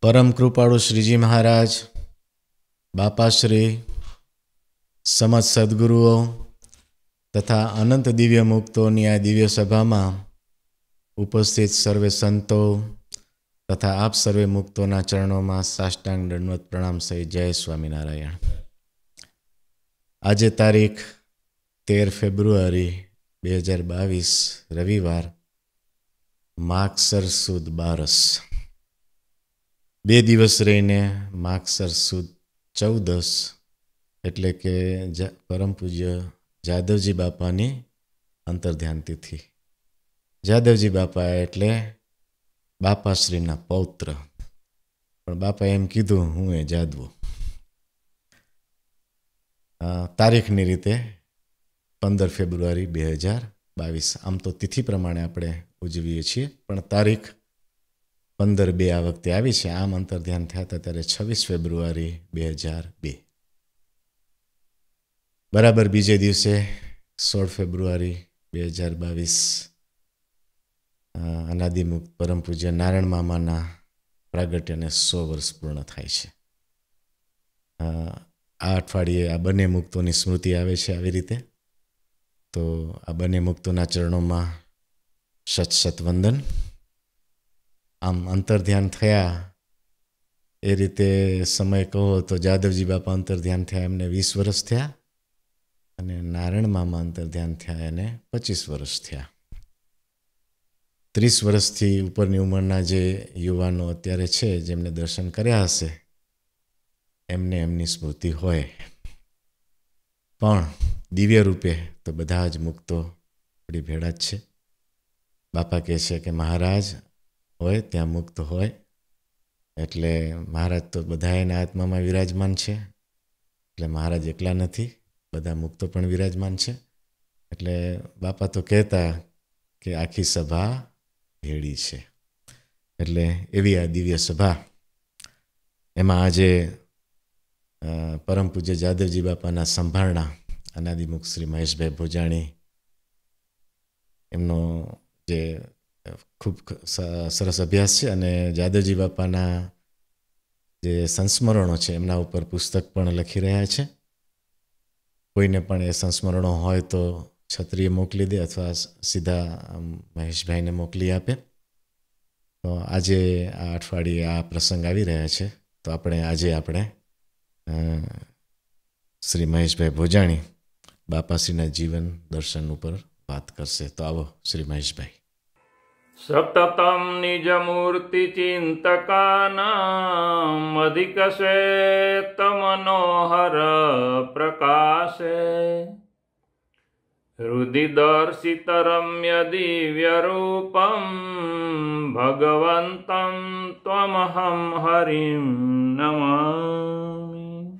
પરમ કૃપાળુ શ્રીજી મહારાજ બાપાશ્રી સમજ સદગુરુઓ તથા અનંત દિવ્ય મુક્તોની આ દિવ્ય સભામાં ઉપસ્થિત સર્વે સંતો તથા આપ સર્વે મુક્તોના ચરણોમાં સાષ્ટાંગ દંડવત પ્રણામ સહિત જય સ્વામિનારાયણ આજે તારીખ તેર ફેબ્રુઆરી બે હજાર બાવીસ રવિવાર માગસર સુદ બારસ બે દિવસ રહીને માગસર સુદ ચૌદસ એટલે કે પરમ પૂજ્ય જાદવજી બાપાની અંતર્ધ્યાન તિથિ જાદવજી બાપા એટલે બાપાશ્રીના પૌત્ર પણ બાપાએ એમ કીધું હું એ જાદવો તારીખની રીતે પંદર ફેબ્રુઆરી બે હજાર બાવીસ આમ તો તિથિ પ્રમાણે આપણે ઉજવીએ છીએ પણ તારીખ પંદર બે આ વખતે આવી છે આમ અંતર ધ્યાન થયા હતા ત્યારે છવ્વીસ ફેબ્રુઆરી બે હજાર બે બરાબર બીજે દિવસે સોળ ફેબ્રુઆરી બે હજાર બાવીસ અનાદિમુક્ત પરમ પૂજ્ય નારાયણ મામાના પ્રાગટ્યને સો વર્ષ પૂર્ણ થાય છે આ અઠવાડિયે આ બંને મુક્તોની સ્મૃતિ આવે છે આવી રીતે તો આ બંને મુક્તોના ચરણોમાં સત સત વંદન આમ અંતર ધ્યાન થયા એ રીતે સમય કહો તો જાદવજી બાપા અંતર ધ્યાન થયા એમને વીસ વર્ષ થયા અને નારાયણ મામા અંતર ધ્યાન થયા એને પચીસ વર્ષ થયા ત્રીસ વર્ષથી ઉપરની ઉંમરના જે યુવાનો અત્યારે છે જેમને દર્શન કર્યા હશે એમને એમની સ્મૃતિ હોય પણ દિવ્ય રૂપે તો બધા જ મુક્તો આપણી ભેળા જ છે બાપા કહે છે કે મહારાજ હોય ત્યાં મુક્ત હોય એટલે મહારાજ તો બધા એના આત્મામાં વિરાજમાન છે એટલે મહારાજ એકલા નથી બધા મુક્તો પણ વિરાજમાન છે એટલે બાપા તો કહેતા કે આખી સભા ભેળી છે એટલે એવી આ દિવ્ય સભા એમાં આજે પરમ પૂજ્ય જાદવજી બાપાના સંભારણા અનાદિમુખ શ્રી મહેશભાઈ ભોજાણી એમનો જે ખૂબ સરસ અભ્યાસ છે અને જાદવજી બાપાના જે સંસ્મરણો છે એમના ઉપર પુસ્તક પણ લખી રહ્યા છે કોઈને પણ એ સંસ્મરણો હોય તો છત્રીએ મોકલી દે અથવા સીધા મહેશભાઈને મોકલી આપે તો આજે આ અઠવાડિયે આ પ્રસંગ આવી રહ્યા છે તો આપણે આજે આપણે શ્રી મહેશભાઈ ભોજાણી બાપાશ્રીના જીવન દર્શન ઉપર વાત કરશે તો આવો શ્રી મહેશભાઈ સતતમ નિજમૂર્તિચિંતકાનામધિકશ્વેતમનોહર પ્રકાશે હૃદિદર્શિતરમ્ય દિવ્યરૂપમ ભગવંતમ ત્વમહમ હરિમ નમામિ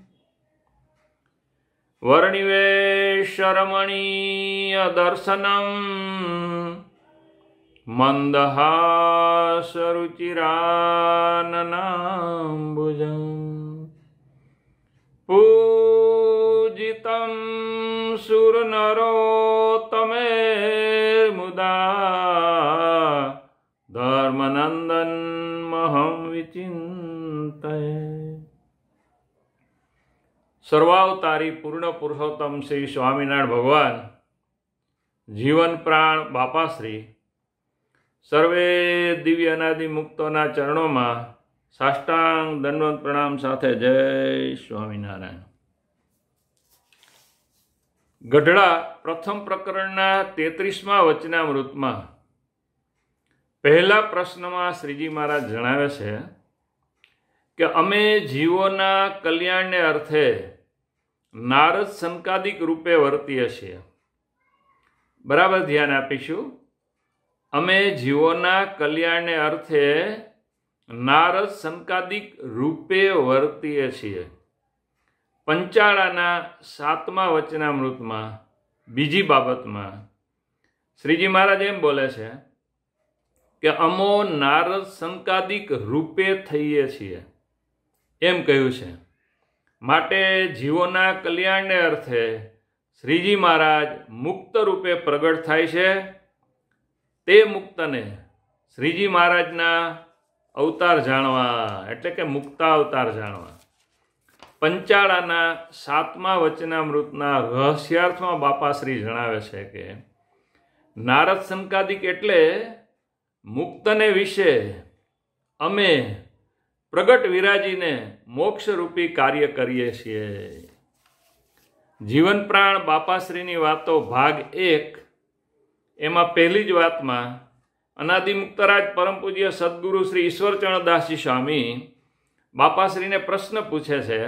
વર્ણિવેશરમણીયદર્શનમ मन्दहासरुचिराननाम्बुजम् पूजितं सुरनरोत्तमेर्मुदा धर्मनन्दन्महं विचिन्तये સર્વાવતારી પૂર્ણ પુરુષોત્તમ શ્રી સ્વામિનારાયણ ભગવાન જીવન પ્રાણ બાપાશ્રી સર્વે દિવ્ય અનાદિ મુક્તોના ચરણોમાં સાષ્ટાંગ દંડવત પ્રણામ સાથે જય સ્વામિનારાયણ ગઢડા પ્રથમ પ્રકરણના તેત્રીસમાં વચનામૃતમાં પહેલા પ્રશ્નમાં શ્રીજી મહારાજ જણાવે છે કે અમે જીવોના કલ્યાણને અર્થે નારદ સંકાદિક રૂપે વર્તીએ છીએ બરાબર ધ્યાન આપીશું અમે જીવોના કલ્યાણને અર્થે નારદ સંકાદિક રૂપે વર્તીએ છીએ પંચાળાના સાતમા વચનામૃતમાં બીજી બાબતમાં શ્રીજી મહારાજ એમ બોલે છે કે અમો નારદ સંકાદિક રૂપે થઈએ છીએ એમ કહ્યું છે માટે જીવોના કલ્યાણને અર્થે શ્રીજી મહારાજ મુક્ત રૂપે પ્રગટ થાય છે તે મુક્તને શ્રીજી મહારાજના અવતાર જાણવા એટલે કે મુક્તા અવતાર જાણવા પંચાળાના સાતમા વચનામૃતના રહસ્યાર્થમાં બાપાશ્રી જણાવે છે કે નારદ સંકાદિક એટલે મુક્તને વિશે અમે પ્રગટ વિરાજીને મોક્ષરૂપી કાર્ય કરીએ છીએ જીવનપ્રાણ બાપાશ્રીની વાતો ભાગ એક એમાં પહેલી જ વાતમાં અનાદિમુક્તરાજ પરમ પૂજ્ય સદગુરુ શ્રી ઈશ્વરચરણદાસજી સ્વામી બાપાશ્રીને પ્રશ્ન પૂછે છે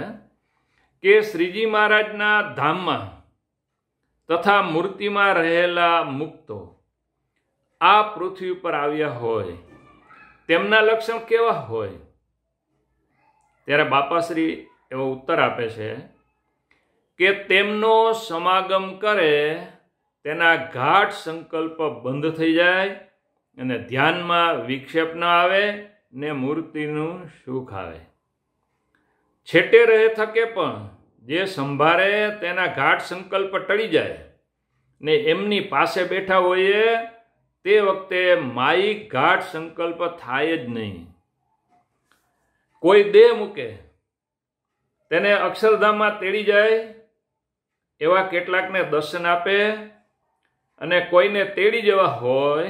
કે શ્રીજી મહારાજના ધામમાં તથા મૂર્તિમાં રહેલા મુક્તો આ પૃથ્વી ઉપર આવ્યા હોય તેમના લક્ષણ કેવા હોય ત્યારે બાપાશ્રી એવો ઉત્તર આપે છે કે તેમનો સમાગમ કરે તેના ગાઢ સંકલ્પ બંધ થઈ જાય અને ધ્યાનમાં વિક્ષેપ ન આવે ને મૂર્તિનું સુખ આવે છેટે રહે થકે પણ જે સંભાળે તેના ગાઢ સંકલ્પ ટળી જાય ને એમની પાસે બેઠા હોઈએ તે વખતે માઈ ગાઢ સંકલ્પ થાય જ નહીં કોઈ દેહ મૂકે તેને અક્ષરધામમાં તેડી જાય એવા કેટલાકને દર્શન આપે અને કોઈને તેડી જવા હોય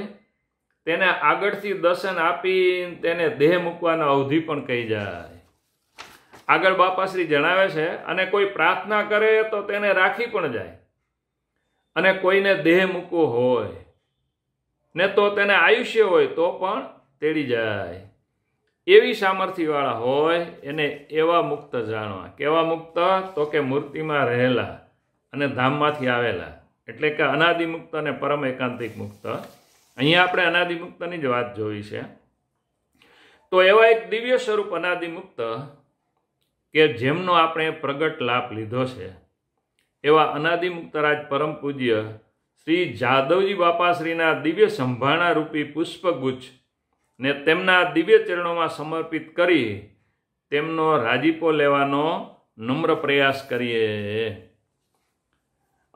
તેને આગળથી દર્શન આપી તેને દેહ મૂકવાનો અવધિ પણ કહી જાય આગળ બાપાશ્રી જણાવે છે અને કોઈ પ્રાર્થના કરે તો તેને રાખી પણ જાય અને કોઈને દેહ મૂકવો હોય ને તો તેને આયુષ્ય હોય તો પણ તેડી જાય એવી સામર્થ્યવાળા હોય એને એવા મુક્ત જાણવા કેવા મુક્ત તો કે મૂર્તિમાં રહેલા અને ધામમાંથી આવેલા એટલે કે અનાદિમુક્ત અને પરમ એકાંતિક મુક્ત અહીંયા આપણે અનાદિમુક્તની જ વાત જોઈ છે તો એવા એક દિવ્ય સ્વરૂપ અનાદિમુક્ત કે જેમનો આપણે પ્રગટ લાભ લીધો છે એવા અનાદિમુક્તરાજ પરમ પૂજ્ય શ્રી જાદવજી બાપાશ્રીના દિવ્ય સંભાળણા રૂપી પુષ્પગુચ્છ ને તેમના દિવ્ય ચરણોમાં સમર્પિત કરી તેમનો રાજીપો લેવાનો નમ્ર પ્રયાસ કરીએ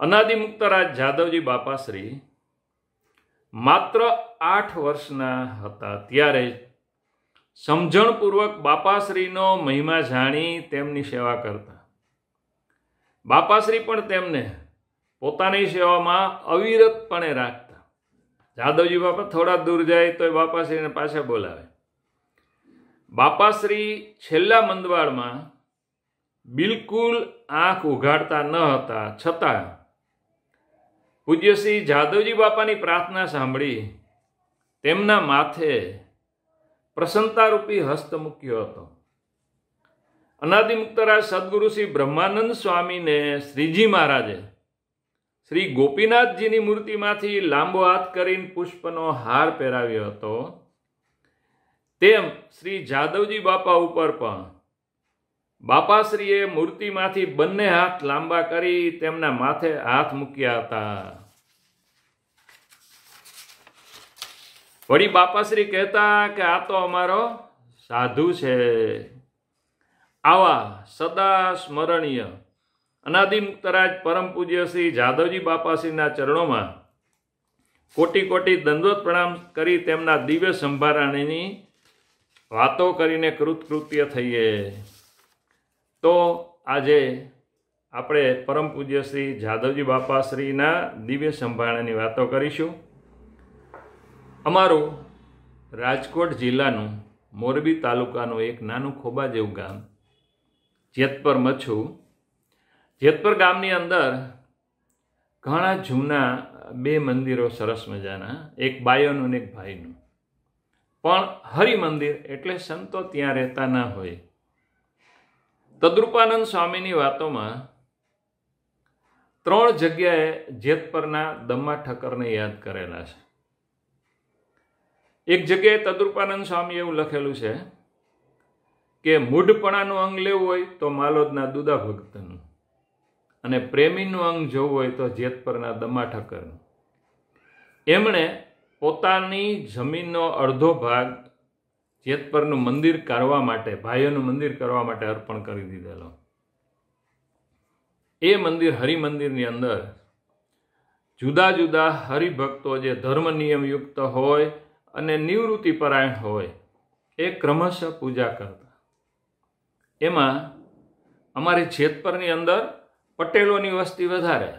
અનાદિમુક્તરાજ જાદવજી બાપાશ્રી માત્ર આઠ વર્ષના હતા ત્યારે સમજણપૂર્વક બાપાશ્રીનો મહિમા જાણી તેમની સેવા કરતા બાપાશ્રી પણ તેમને પોતાની સેવામાં અવિરતપણે રાખતા જાદવજી બાપા થોડા દૂર જાય તો એ બાપાશ્રીને પાછા બોલાવે બાપાશ્રી છેલ્લા મંદવાડમાં બિલકુલ આંખ ઉઘાડતા ન હતા છતાં પૂજ્યશ્રી જાદવજી બાપાની પ્રાર્થના સાંભળી તેમના માથે પ્રસન્નતારૂપી હસ્ત મૂક્યો હતો અનાદિમુક્તરાજ સદગુરુ શ્રી બ્રહ્માનંદ સ્વામીને શ્રીજી મહારાજે શ્રી ગોપીનાથજીની મૂર્તિમાંથી લાંબો હાથ કરીને પુષ્પનો હાર પહેરાવ્યો હતો તેમ શ્રી જાદવજી બાપા ઉપર પણ બાપાશ્રીએ મૂર્તિમાંથી બંને હાથ લાંબા કરી તેમના માથે હાથ મૂક્યા હતા વળી બાપાશ્રી કહેતા કે આ તો અમારો સાધુ છે આવા સદા સ્મરણીય અનાદિમતરાજ પરમ પૂજ્ય શ્રી જાદવજી બાપાશ્રીના ચરણોમાં કોટી કોટી દંડોત પ્રણામ કરી તેમના દિવ્ય સંભારાણીની વાતો કરીને કૃતકૃત્ય થઈએ તો આજે આપણે પરમ પૂજ્ય શ્રી જાદવજી બાપાશ્રીના દિવ્ય સંભારણાની વાતો કરીશું અમારું રાજકોટ જિલ્લાનું મોરબી તાલુકાનું એક નાનું ખોબા જેવું ગામ જેતપર મચ્છું જેતપર ગામની અંદર ઘણા જૂના બે મંદિરો સરસ મજાના એક બાયોનું ને એક ભાઈનું પણ હરિમંદિર એટલે સંતો ત્યાં રહેતા ના હોય તદ્રુપાનંદ સ્વામીની વાતોમાં ત્રણ જગ્યાએ જેતપરના દમ્મા ઠક્કરને યાદ કરેલા છે એક જગ્યાએ તદરૂપાનંદ સ્વામી એવું લખેલું છે કે મૂઢપણાનું અંગ લેવું હોય તો માલોદના દુદા ભક્તનું અને પ્રેમીનું અંગ જવું હોય તો જેતપરના દમા ઠક્કરનું એમણે પોતાની જમીનનો અડધો ભાગ જેતપરનું મંદિર કરવા માટે ભાઈઓનું મંદિર કરવા માટે અર્પણ કરી દીધેલો એ મંદિર હરિમંદિરની અંદર જુદા જુદા હરિભક્તો જે ધર્મ નિયમયુક્ત હોય અને નિવૃત્તિપરાયણ હોય એ ક્રમશઃ પૂજા કરતા એમાં અમારી જેતપરની અંદર પટેલોની વસ્તી વધારે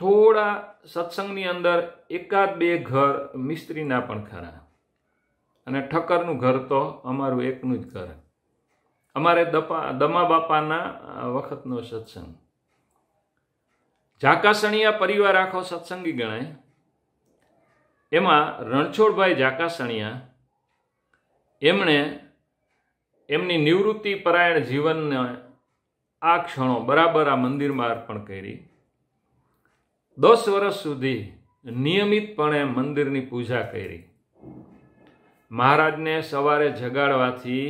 થોડા સત્સંગની અંદર એકાદ બે ઘર મિસ્ત્રીના પણ ખરા અને ઠક્કરનું ઘર તો અમારું એકનું જ ઘર અમારે દપા દમા બાપાના વખતનો સત્સંગ ઝાકાસણીયા પરિવાર આખો સત્સંગી ગણાય એમાં રણછોડભાઈ જાકાસણિયા એમણે એમની નિવૃત્તિ પરાયણ જીવનને આ ક્ષણો બરાબર આ મંદિરમાં અર્પણ કરી દસ વર્ષ સુધી નિયમિતપણે મંદિરની પૂજા કરી મહારાજને સવારે જગાડવાથી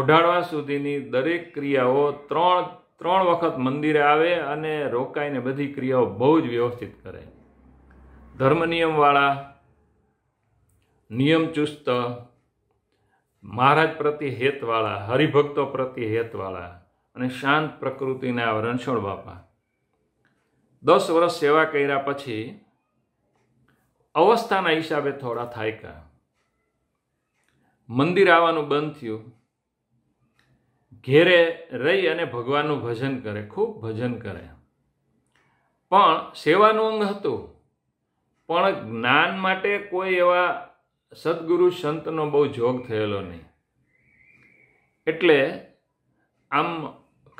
ઓઢાડવા સુધીની દરેક ક્રિયાઓ ત્રણ ત્રણ વખત મંદિરે આવે અને રોકાઈને બધી ક્રિયાઓ બહુ જ વ્યવસ્થિત કરે ધર્મ નિયમવાળા નિયમચુસ્ત મહારાજ પ્રત્યે હેતવાળા હરિભક્તો પ્રત્યે હેતવાળા અને શાંત પ્રકૃતિના રણછોડ બાપા દસ વર્ષ સેવા કર્યા પછી અવસ્થાના હિસાબે થોડા થાયકા મંદિર આવવાનું બંધ થયું ઘેરે રહી અને ભગવાનનું ભજન કરે ખૂબ ભજન કરે પણ સેવાનું અંગ હતું પણ જ્ઞાન માટે કોઈ એવા સદગુરુ સંતનો બહુ જોગ થયેલો નહીં એટલે આમ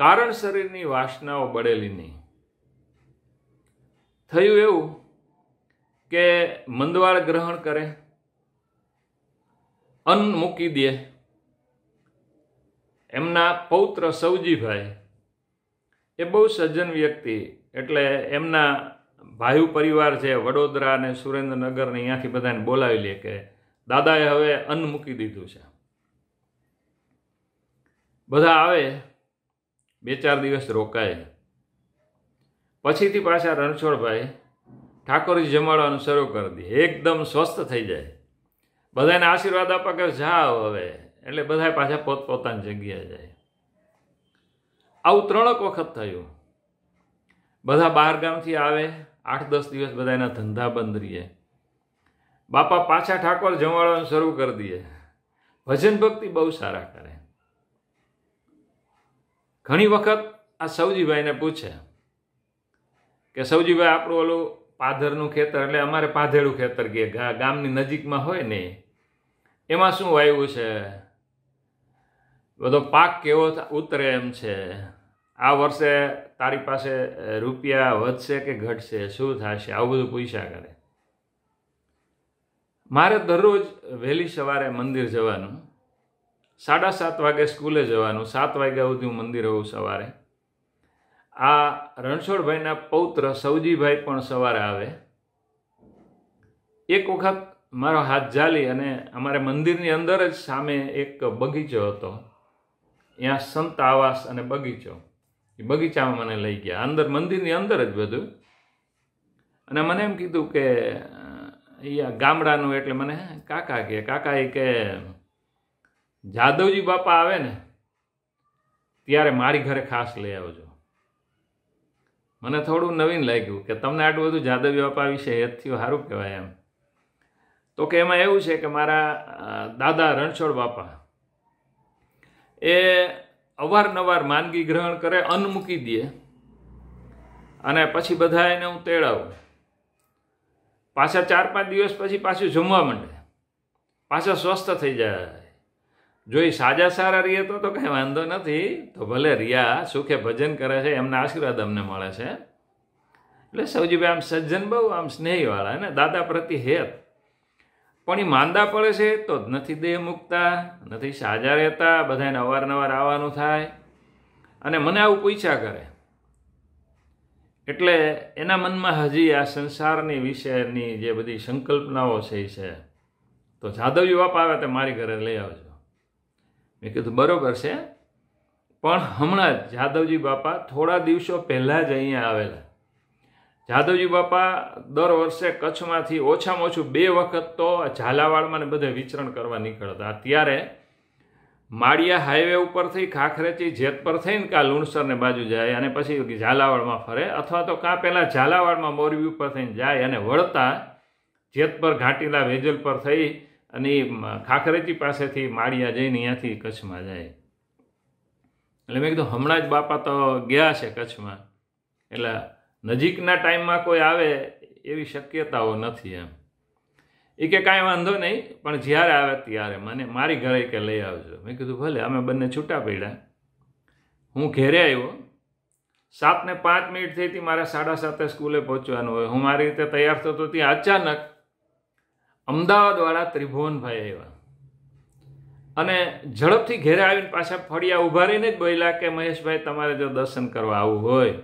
કારણ શરીરની વાસનાઓ બળેલી નહીં થયું એવું કે મંદવાળ ગ્રહણ કરે અન્ન મૂકી દે એમના પૌત્ર સૌજીભાઈ એ બહુ સજ્જન વ્યક્તિ એટલે એમના ભાયુ પરિવાર છે વડોદરા અને સુરેન્દ્રનગરને અહીંયાથી બધાને બોલાવી લે કે દાદાએ હવે અન્ન મૂકી દીધું છે બધા આવે બે ચાર દિવસ રોકાય પછીથી પાછા રણછોડભાઈ ઠાકોરજી જમાડવાનું શરૂ કરી દે એકદમ સ્વસ્થ થઈ જાય બધાને આશીર્વાદ આપવા કે જાઓ હવે એટલે બધા પાછા પોતપોતાની જગ્યાએ જાય આવું ત્રણક વખત થયું બધા બહાર ગામથી આવે આઠ દસ દિવસ બધાના ધંધા બંધ રહીએ બાપા પાછા ઠાકોર જમાડવાનું શરૂ કરી દઈએ ભજન ભક્તિ બહુ સારા કરે ઘણી વખત આ સૌજીભાઈને પૂછે કે સૌજીભાઈ આપણું ઓલું પાધરનું ખેતર એટલે અમારે પાધેડું ખેતર કે ગામની નજીકમાં હોય ને એમાં શું વાવ્યું છે બધો પાક કેવો ઉતરે એમ છે આ વર્ષે તારી પાસે રૂપિયા વધશે કે ઘટશે શું થશે આવું બધું પૂછ્યા કરે મારે દરરોજ વહેલી સવારે મંદિર જવાનું સાડા સાત વાગે સ્કૂલે જવાનું સાત વાગ્યા સુધી હું મંદિર હોઉં સવારે આ રણછોડભાઈના પૌત્ર સૌજીભાઈ પણ સવારે આવે એક વખત મારો હાથ જાલી અને અમારે મંદિરની અંદર જ સામે એક બગીચો હતો ત્યાં સંત આવાસ અને બગીચો એ બગીચામાં મને લઈ ગયા અંદર મંદિરની અંદર જ બધું અને મને એમ કીધું કે અહીંયા ગામડાનું એટલે મને કાકા કે કાકા એ કે જાદવજી બાપા આવે ને ત્યારે મારી ઘરે ખાસ લઈ આવજો મને થોડું નવીન લાગ્યું કે તમને આટલું બધું જાદવજી બાપા વિશે યાદ સારું કહેવાય એમ તો કે એમાં એવું છે કે મારા દાદા રણછોડ બાપા એ અવારનવાર માનગી ગ્રહણ કરે અન્ન મૂકી દે અને પછી બધા એને હું તેડાવું પાછા ચાર પાંચ દિવસ પછી પાછું જમવા માંડે પાછા સ્વસ્થ થઈ જાય જો એ સાજા સારા રહીએ તો તો કાંઈ વાંધો નથી તો ભલે રિયા સુખે ભજન કરે છે એમના આશીર્વાદ અમને મળે છે એટલે સૌજીભાઈ આમ સજ્જન બહુ આમ સ્નેહીવાળા ને દાદા પ્રત્યે હેત પણ એ માંદા પડે છે તો જ નથી દેહ મૂકતા નથી સાજા રહેતા બધાને અવારનવાર આવવાનું થાય અને મને આવું પૂછ્યા કરે એટલે એના મનમાં હજી આ સંસારની વિશેની જે બધી સંકલ્પનાઓ છે છે તો જાદવજી બાપ આવે તો મારી ઘરે લઈ આવજો મેં કીધું બરાબર છે પણ હમણાં જ જાદવજી બાપા થોડા દિવસો પહેલાં જ અહીંયા આવેલા જાદવજી બાપા દર વર્ષે કચ્છમાંથી ઓછામાં ઓછું બે વખત તો ઝાલાવાડમાં ને બધે વિચરણ કરવા નીકળતા ત્યારે માળિયા હાઈવે ઉપરથી ખાખરેચી જેત પર થઈને કાં લુણસરને બાજુ જાય અને પછી ઝાલાવાડમાં ફરે અથવા તો કાં પહેલાં ઝાલાવાડમાં મોરબી ઉપર થઈને જાય અને વળતા જેત પર ઘાટીલા વેજલ પર થઈ અને ખાખરેચી પાસેથી માળિયા જઈને અહીંયાથી કચ્છમાં જાય એટલે મેં કીધું હમણાં જ બાપા તો ગયા છે કચ્છમાં એટલે નજીકના ટાઈમમાં કોઈ આવે એવી શક્યતાઓ નથી એમ એ કે કાંઈ વાંધો નહીં પણ જ્યારે આવે ત્યારે મને મારી ઘરે કે લઈ આવજો મેં કીધું ભલે અમે બંને છૂટા પડ્યા હું ઘેરે આવ્યો સાતને પાંચ મિનિટ થઈ હતી મારે સાડા સાતે સ્કૂલે પહોંચવાનું હોય હું મારી રીતે તૈયાર થતો ત્યાં અચાનક અમદાવાદવાળા ત્રિભુવનભાઈ આવ્યા અને ઝડપથી ઘેરે આવીને પાછા ફળિયા ઊભા રહીને જ બોલ્યા કે મહેશભાઈ તમારે જો દર્શન કરવા આવવું હોય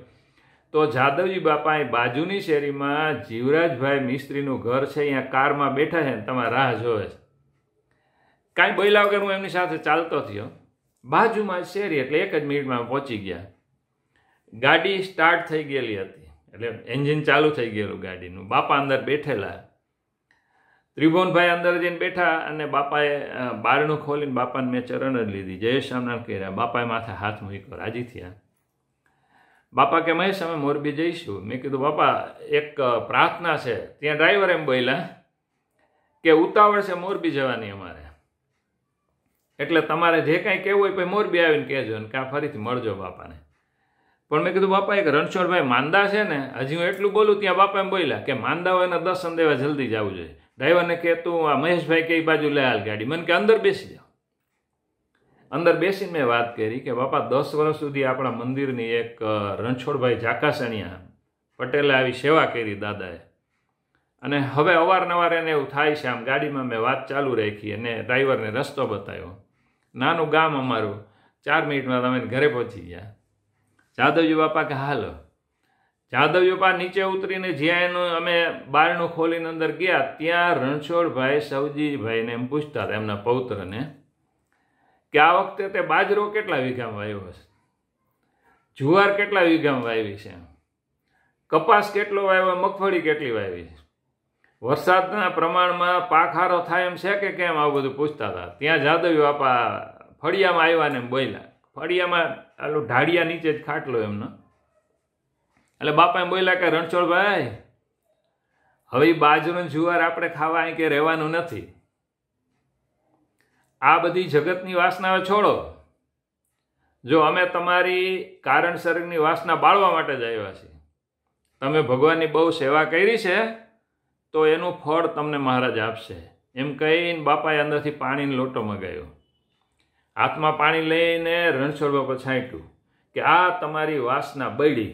તો જાદવજી બાપાએ બાજુની શેરીમાં જીવરાજભાઈ મિસ્ત્રીનું ઘર છે અહીંયા કારમાં બેઠા છે ને તમારે રાહ જોવે છે કાંઈ બોલ્યા વગર હું એમની સાથે ચાલતો થયો બાજુમાં શેરી એટલે એક જ મિનિટમાં પહોંચી ગયા ગાડી સ્ટાર્ટ થઈ ગયેલી હતી એટલે એન્જિન ચાલુ થઈ ગયેલું ગાડીનું બાપા અંદર બેઠેલા ત્રિભુવનભાઈ અંદર જઈને બેઠા અને બાપાએ બારણું ખોલીને બાપાને મેં ચરણ જ લીધી જય શ્યામનાથ કર્યા બાપાએ માથે હાથ મૂક્યો રાજી થયા બાપા કે મહેશ અમે મોરબી જઈશું મેં કીધું બાપા એક પ્રાર્થના છે ત્યાં ડ્રાઈવર એમ બોલ્યા કે ઉતાવળ છે મોરબી જવાની અમારે એટલે તમારે જે કાંઈ કહેવું હોય પછી મોરબી આવીને કહેજો ને કે આ ફરીથી મળજો બાપાને પણ મેં કીધું બાપા એક રણછોડભાઈ માંદા છે ને હજી હું એટલું બોલું ત્યાં બાપા એમ બોલ્યા કે માંદા હોય ને દર્શન દેવા જલ્દી જવું જોઈએ ડ્રાઈવરને કે તું આ મહેશભાઈ કઈ બાજુ લઈ હાલ ગાડી મને કે અંદર બેસી જાઓ અંદર બેસીને મેં વાત કરી કે બાપા દસ વર્ષ સુધી આપણા મંદિરની એક રણછોડભાઈ ઝાકાસણિયા પટેલે આવી સેવા કરી દાદાએ અને હવે અવારનવાર એને એવું થાય છે આમ ગાડીમાં મેં વાત ચાલુ રાખી અને ડ્રાઈવરને રસ્તો બતાવ્યો નાનું ગામ અમારું ચાર મિનિટમાં તમે ઘરે પહોંચી ગયા જાદવજી બાપા કે હાલો જાદવજી બાપા નીચે ઉતરીને જ્યાં એનું અમે બારણું ખોલીને અંદર ગયા ત્યાં રણછોડભાઈ સવજીભાઈને એમ પૂછતા હતા એમના પૌત્રને કે આ વખતે તે બાજરો કેટલા વીઘામાં વાવ્યો છે જુવાર કેટલા વીઘામાં વાવી છે કપાસ કેટલો વાવ્યો મગફળી કેટલી વાવી છે વરસાદના પ્રમાણમાં પાખારો થાય એમ છે કે કેમ આવું બધું પૂછતા હતા ત્યાં જાદવ બાપા ફળિયામાં આવ્યા ને એમ બોલ્યા ફળિયામાં આલો ઢાળિયા નીચે જ ખાટલો એમનો એટલે બાપાએ બોલ્યા કે રણછોડભાઈ હવે બાજરો જુવાર આપણે ખાવા અહીં કે રહેવાનું નથી આ બધી જગતની વાસનાઓ છોડો જો અમે તમારી કારણસરની વાસના બાળવા માટે જ આવ્યા છીએ તમે ભગવાનની બહુ સેવા કરી છે તો એનું ફળ તમને મહારાજ આપશે એમ કહીને બાપાએ અંદરથી પાણીનો લોટો મગાવ્યો હાથમાં પાણી લઈને રણછોડવા પર છાંટ્યું કે આ તમારી વાસના બળી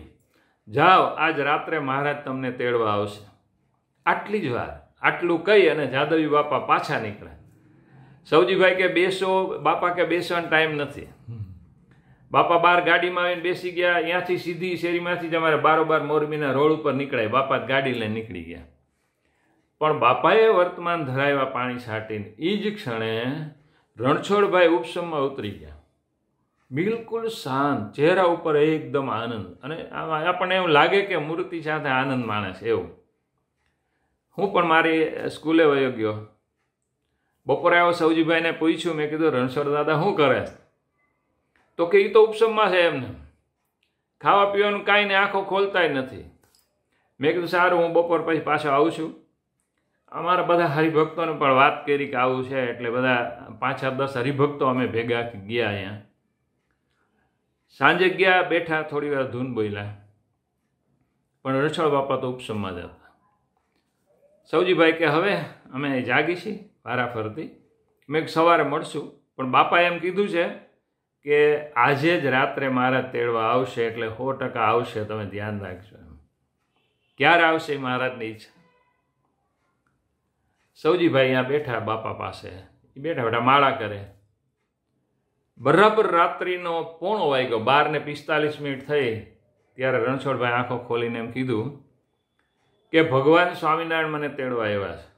જાઓ આજ રાત્રે મહારાજ તમને તેડવા આવશે આટલી જ વાર આટલું કહી અને જાદવી બાપા પાછા નીકળે સૌજીભાઈ કે બેસો બાપા કે બેસવાનો ટાઈમ નથી બાપા બાર ગાડીમાં આવીને બેસી ગયા ત્યાંથી સીધી શેરીમાંથી જ અમારે બારોબાર મોરબીના રોડ ઉપર નીકળાય બાપા ગાડી લઈને નીકળી ગયા પણ બાપાએ વર્તમાન ધરાવ્યા પાણી છાંટીને એ જ ક્ષણે રણછોડભાઈ ઉપસમમાં ઉતરી ગયા બિલકુલ શાંત ચહેરા ઉપર એકદમ આનંદ અને આપણને એવું લાગે કે મૂર્તિ સાથે આનંદ માણે છે એવું હું પણ મારી સ્કૂલે વયો ગયો બપોરે આવો સૌજીભાઈને પૂછ્યું મેં કીધું રણછોડ દાદા શું કરે તો કે એ તો ઉપસમમાં છે એમને ખાવા પીવાનું કાંઈ ને આંખો ખોલતા જ નથી મેં કીધું સારું હું બપોર પછી પાછો આવું છું અમારા બધા હરિભક્તોને પણ વાત કરી કે આવું છે એટલે બધા પાંચ સાત દસ હરિભક્તો અમે ભેગા ગયા અહીંયા સાંજે ગયા બેઠા થોડી વાર ધૂન બોલ્યા પણ રણછોડ બાપા તો ઉપસમમાં જ હતા સૌજીભાઈ કે હવે અમે જાગી છીએ ફરતી મેં સવારે મળશું પણ બાપાએ એમ કીધું છે કે આજે જ રાત્રે મહારાજ તેડવા આવશે એટલે સો ટકા આવશે તમે ધ્યાન રાખજો એમ ક્યારે આવશે એ મહારાજની ઈચ્છા સૌજીભાઈ અહીંયા બેઠા બાપા પાસે એ બેઠા બેઠા માળા કરે બરાબર રાત્રિનો પોણો વાઈ ગયો બાર ને પિસ્તાલીસ મિનિટ થઈ ત્યારે રણછોડભાઈ આંખો ખોલીને એમ કીધું કે ભગવાન સ્વામિનારાયણ મને તેડવા આવ્યા છે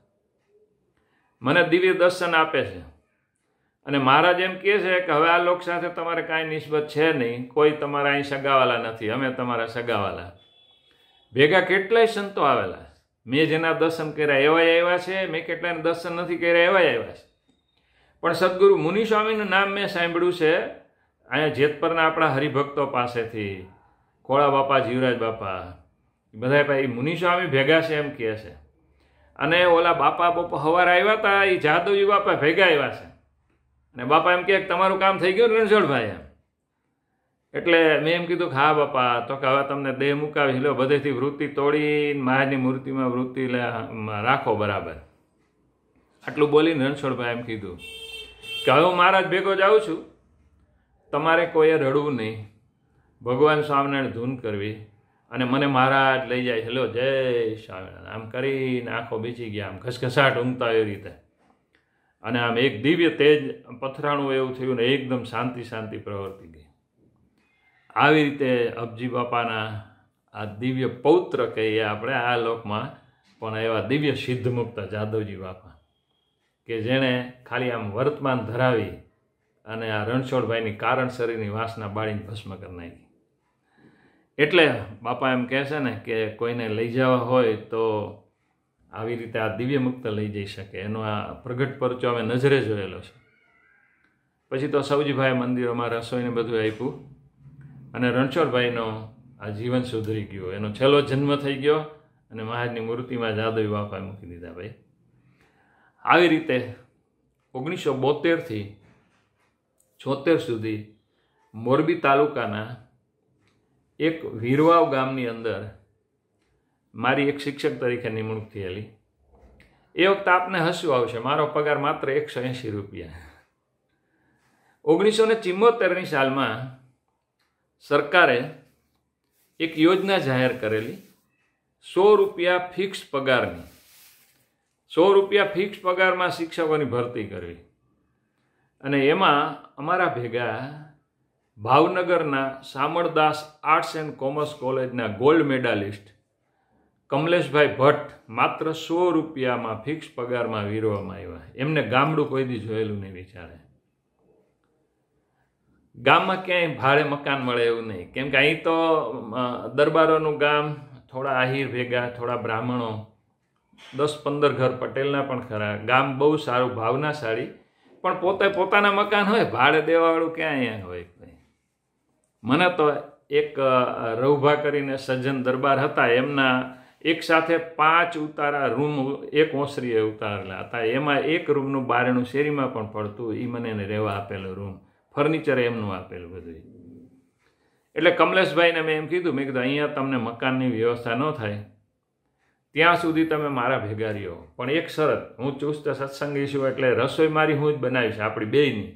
મને દિવ્ય દર્શન આપે છે અને મહારાજ એમ કહે છે કે હવે આ લોક સાથે તમારે કાંઈ નિસ્બત છે નહીં કોઈ તમારા અહીં સગાવાલા નથી અમે તમારા સગાવાલા ભેગા કેટલાય સંતો આવેલા મેં જેના દર્શન કર્યા એવા આવ્યા છે મેં કેટલાય દર્શન નથી કર્યા એવા આવ્યા છે પણ સદગુરુ મુનિ સ્વામીનું નામ મેં સાંભળ્યું છે અહીંયા જેતપરના આપણા હરિભક્તો પાસેથી કોળા બાપા જીવરાજ બાપા બધા એ મુનિ સ્વામી ભેગા છે એમ કહે છે અને ઓલા બાપા બપો હવાર આવ્યા હતા એ જાદુજી બાપા ભેગા આવ્યા છે અને બાપા એમ કે તમારું કામ થઈ ગયું રણછોડભાઈ એમ એટલે મેં એમ કીધું કે હા બાપા તો કે હવે તમને દેહ મુકાવી લો બધેથી વૃત્તિ તોડી મહારાજની મૂર્તિમાં વૃત્તિ રાખો બરાબર આટલું બોલીને રણછોડભાઈ એમ કીધું કે હવે હું મહારાજ ભેગો જાઉં છું તમારે કોઈએ રડવું નહીં ભગવાન સ્વામિનારાયણ ધૂન કરવી અને મને મહારાજ લઈ જાય હેલો જય સ્વામિનારાયણ આમ કરીને આંખો બીજી ગયા આમ ઘસઘસાટ ઊંઘતા એ રીતે અને આમ એક દિવ્ય તેજ પથરાણું એવું થયું ને એકદમ શાંતિ શાંતિ પ્રવર્તી ગઈ આવી રીતે અબજી બાપાના આ દિવ્ય પૌત્ર કહીએ આપણે આ લોકમાં પણ એવા દિવ્ય સિદ્ધ સિદ્ધમુક્ત જાદવજી બાપા કે જેણે ખાલી આમ વર્તમાન ધરાવી અને આ રણછોડભાઈની કારણસરીની વાસના બાળીને ભસ્મ કરી નાખી એટલે બાપા એમ કહે છે ને કે કોઈને લઈ જવા હોય તો આવી રીતે આ દિવ્ય મુક્ત લઈ જઈ શકે એનો આ પ્રગટ પરચો અમે નજરે જોયેલો છે પછી તો સૌજીભાઈ મંદિરોમાં રસોઈને બધું આપ્યું અને રણછોડભાઈનો આ જીવન સુધરી ગયું એનો છેલ્લો જન્મ થઈ ગયો અને મહારાજની મૂર્તિમાં જાદવી બાપાએ મૂકી દીધા ભાઈ આવી રીતે ઓગણીસો બોતેરથી છોતેર સુધી મોરબી તાલુકાના એક વીરવાવ ગામની અંદર મારી એક શિક્ષક તરીકે નિમણૂક થયેલી એ વખત આપને હસવું આવશે મારો પગાર માત્ર એકસો એંશી રૂપિયા ઓગણીસો ને ચિમ્મોતેરની સાલમાં સરકારે એક યોજના જાહેર કરેલી સો રૂપિયા ફિક્સ પગારની સો રૂપિયા ફિક્સ પગારમાં શિક્ષકોની ભરતી કરવી અને એમાં અમારા ભેગા ભાવનગરના સામરદાસ આર્ટ્સ એન્ડ કોમર્સ કોલેજના ગોલ્ડ મેડાલિસ્ટ કમલેશભાઈ ભટ્ટ માત્ર સો રૂપિયામાં ફિક્સ પગારમાં વીરવામાં આવ્યા એમને ગામડું કોઈ દી જોયેલું નહીં વિચારે ગામમાં ક્યાંય ભાડે મકાન મળે એવું નહીં કેમ કે અહીં તો દરબારોનું ગામ થોડા આહિર ભેગા થોડા બ્રાહ્મણો દસ પંદર ઘર પટેલના પણ ખરા ગામ બહુ સારું ભાવનાશાળી પણ પોતે પોતાના મકાન હોય ભાડે દેવાવાળું ક્યાં અહીંયા હોય મને તો એક રૌભા કરીને સજ્જન દરબાર હતા એમના એક સાથે પાંચ ઉતારા રૂમ એક ઓસરીએ ઉતારેલા હતા એમાં એક રૂમનું બારણું શેરીમાં પણ પડતું એ મને એને રહેવા આપેલો રૂમ ફર્નિચર એમનું આપેલું બધું એટલે કમલેશભાઈને મેં એમ કીધું મેં કીધું અહીંયા તમને મકાનની વ્યવસ્થા ન થાય ત્યાં સુધી તમે મારા ભેગા રહ્યો પણ એક શરત હું ચુસ્ત સત્સંગી છું એટલે રસોઈ મારી હું જ બનાવીશ આપણી બેયની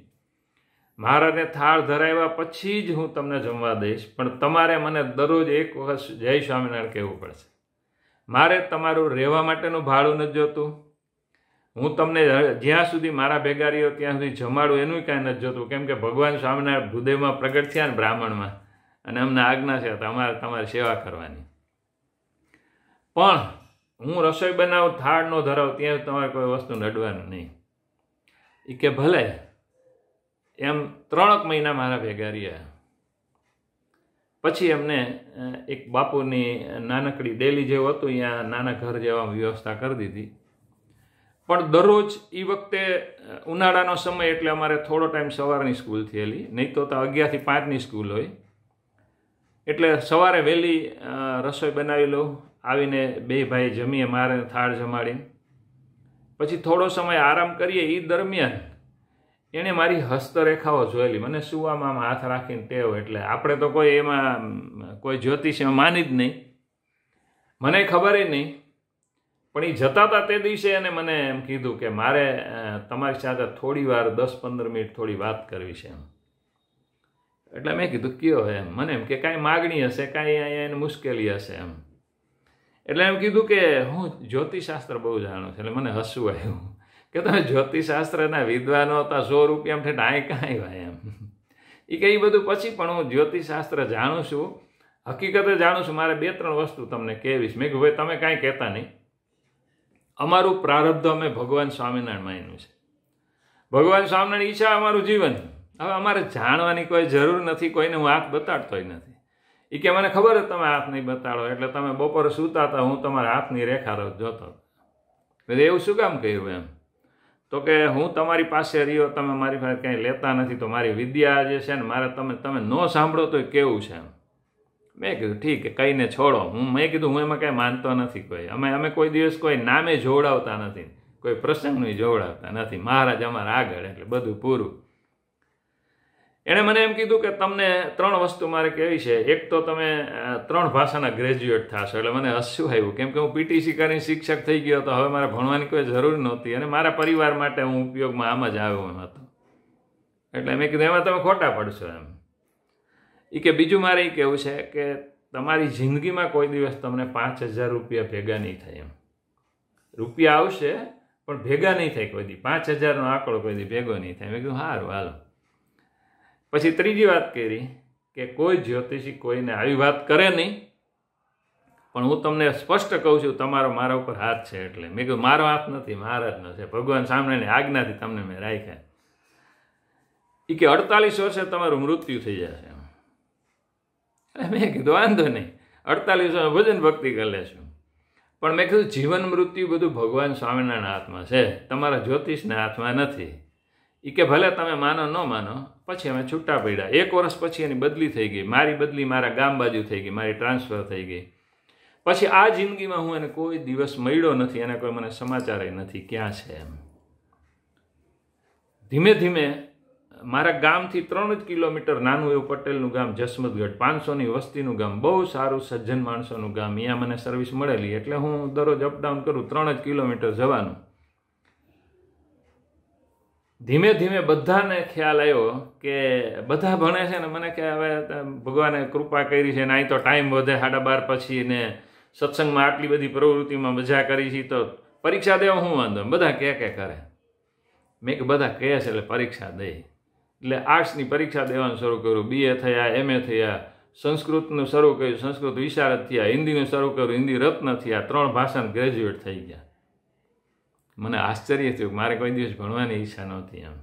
મારાને થાળ ધરાવ્યા પછી જ હું તમને જમવા દઈશ પણ તમારે મને દરરોજ એક વખત જય સ્વામિનારાયણ કહેવું પડશે મારે તમારું રહેવા માટેનું ભાડું નથી જોતું હું તમને જ્યાં સુધી મારા ભેગારીઓ ત્યાં સુધી જમાડું એનું કાંઈ નથી જોતું કેમ કે ભગવાન સ્વામિનારાયણ હૃદયમાં પ્રગટ થયા ને બ્રાહ્મણમાં અને અમને આજ્ઞા છે તમારે તમારી સેવા કરવાની પણ હું રસોઈ બનાવું થાળ ન ધરાવું ત્યાં તમારે કોઈ વસ્તુ નડવાનું નહીં એ કે ભલે એમ ત્રણક મહિના મારા ભેગા રહ્યા પછી એમને એક બાપુની નાનકડી ડેલી જેવું હતું ત્યાં નાના ઘર જેવા વ્યવસ્થા કરી દીધી પણ દરરોજ એ વખતે ઉનાળાનો સમય એટલે અમારે થોડો ટાઈમ સવારની સ્કૂલ થયેલી નહીં તો અગિયારથી પાંચની સ્કૂલ હોય એટલે સવારે વહેલી રસોઈ બનાવી લઉં આવીને બે ભાઈ જમીએ મારે થાળ જમાડીને પછી થોડો સમય આરામ કરીએ એ દરમિયાન એણે મારી હસ્તરેખાઓ જોયેલી મને સુવામાં હાથ રાખીને ટેવ એટલે આપણે તો કોઈ એમાં કોઈ જ્યોતિષ માની જ નહીં મને ખબર નહીં પણ એ જતા હતા તે દિવસે એને મને એમ કીધું કે મારે તમારી સાથે થોડી વાર દસ પંદર મિનિટ થોડી વાત કરવી છે એમ એટલે મેં કીધું કયો એમ મને એમ કે કાંઈ માગણી હશે કાંઈ અહીંયા એને મુશ્કેલી હશે એમ એટલે એમ કીધું કે હું જ્યોતિષશાસ્ત્ર બહુ જાણું છું એટલે મને હસવું આવ્યું કે તમે જ્યોતિષશાસ્ત્રના વિદ્વાનો હતા સો રૂપિયા એમ ઠેઠ આય કાંઈ ભાઈ એમ એ કે એ બધું પછી પણ હું જ્યોતિષશાસ્ત્ર જાણું છું હકીકતે જાણું છું મારે બે ત્રણ વસ્તુ તમને કહેવીશ મેં ભાઈ તમે કાંઈ કહેતા નહીં અમારું પ્રારબ્ધ અમે ભગવાન સ્વામિનારાયણ માન્યું છે ભગવાન સ્વામિનારાયણ ઈચ્છા અમારું જીવન હવે અમારે જાણવાની કોઈ જરૂર નથી કોઈને હું હાથ બતાડતોય નથી એ કે મને ખબર જ તમે હાથ નહીં બતાડો એટલે તમે બપોરે સૂતા હતા હું તમારા હાથની રેખા જોતો એટલે એવું શું કામ કહ્યું એમ તો કે હું તમારી પાસે રહ્યો તમે મારી પાસે કંઈ લેતા નથી તો મારી વિદ્યા જે છે ને મારે તમે તમે ન સાંભળો તો એ કેવું છે એમ મેં કીધું ઠીક કહીને છોડો હું મેં કીધું હું એમાં કાંઈ માનતો નથી કોઈ અમે અમે કોઈ દિવસ કોઈ નામે જોવડાવતા નથી કોઈ પ્રસંગને જોવડાવતા નથી મહારાજ અમારા આગળ એટલે બધું પૂરું એણે મને એમ કીધું કે તમને ત્રણ વસ્તુ મારે કહેવી છે એક તો તમે ત્રણ ભાષાના ગ્રેજ્યુએટ થશો એટલે મને હસ્યું આવ્યું કેમ કે હું પીટીસી કરીને શિક્ષક થઈ ગયો હતો હવે મારે ભણવાની કોઈ જરૂર નહોતી અને મારા પરિવાર માટે હું ઉપયોગમાં આમ જ આવ્યો એમ હતો એટલે મેં કીધું એમાં તમે ખોટા પડશો એમ એ કે બીજું મારે એ કહેવું છે કે તમારી જિંદગીમાં કોઈ દિવસ તમને પાંચ હજાર રૂપિયા ભેગા નહીં થાય એમ રૂપિયા આવશે પણ ભેગા નહીં થાય કોઈ દી પાંચ હજારનો આંકડો કોઈ દી ભેગો નહીં થાય મેં કીધું સારું હાલો પછી ત્રીજી વાત કરી કે કોઈ જ્યોતિષી કોઈને આવી વાત કરે નહીં પણ હું તમને સ્પષ્ટ કહું છું તમારો મારા ઉપર હાથ છે એટલે મેં કહ્યું મારો હાથ નથી મારા જ છે ભગવાન સામેની આજ્ઞાથી તમને મેં રાખ્યા એ કે અડતાલીસ વર્ષે તમારું મૃત્યુ થઈ જશે એટલે મેં કીધું વાંધો નહીં અડતાલીસ વર્ષ ભજન ભક્તિ કરી લેશું પણ મેં કીધું જીવન મૃત્યુ બધું ભગવાન સ્વામિનારાયણ હાથમાં છે તમારા જ્યોતિષના હાથમાં નથી એ કે ભલે તમે માનો ન માનો પછી અમે છૂટા પડ્યા એક વર્ષ પછી એની બદલી થઈ ગઈ મારી બદલી મારા ગામ બાજુ થઈ ગઈ મારી ટ્રાન્સફર થઈ ગઈ પછી આ જિંદગીમાં હું એને કોઈ દિવસ મળ્યો નથી એના કોઈ મને સમાચાર નથી ક્યાં છે એમ ધીમે ધીમે મારા ગામથી ત્રણ જ કિલોમીટર નાનું એવું પટેલનું ગામ જસમતગઢ પાંચસોની વસ્તીનું ગામ બહુ સારું સજ્જન માણસોનું ગામ અહીંયા મને સર્વિસ મળેલી એટલે હું દરરોજ અપડાઉન કરું ત્રણ જ કિલોમીટર જવાનું ધીમે ધીમે બધાને ખ્યાલ આવ્યો કે બધા ભણે છે ને મને કે હવે ભગવાને કૃપા કરી છે ને અહીં તો ટાઈમ વધે સાડા બાર પછી ને સત્સંગમાં આટલી બધી પ્રવૃત્તિમાં મજા કરી છે તો પરીક્ષા દેવા હું વાંધો બધા કે કે કરે મેં કે બધા કહે છે એટલે પરીક્ષા દે એટલે આર્ટ્સની પરીક્ષા દેવાનું શરૂ કર્યું બીએ થયા એમએ થયા સંસ્કૃતનું શરૂ કર્યું સંસ્કૃત વિશારદ થયા હિન્દીનું શરૂ કર્યું હિન્દી રત્ન થયા ત્રણ ભાષાનું ગ્રેજ્યુએટ થઈ ગયા મને આશ્ચર્ય થયું મારે કોઈ દિવસ ભણવાની ઈચ્છા નહોતી એમ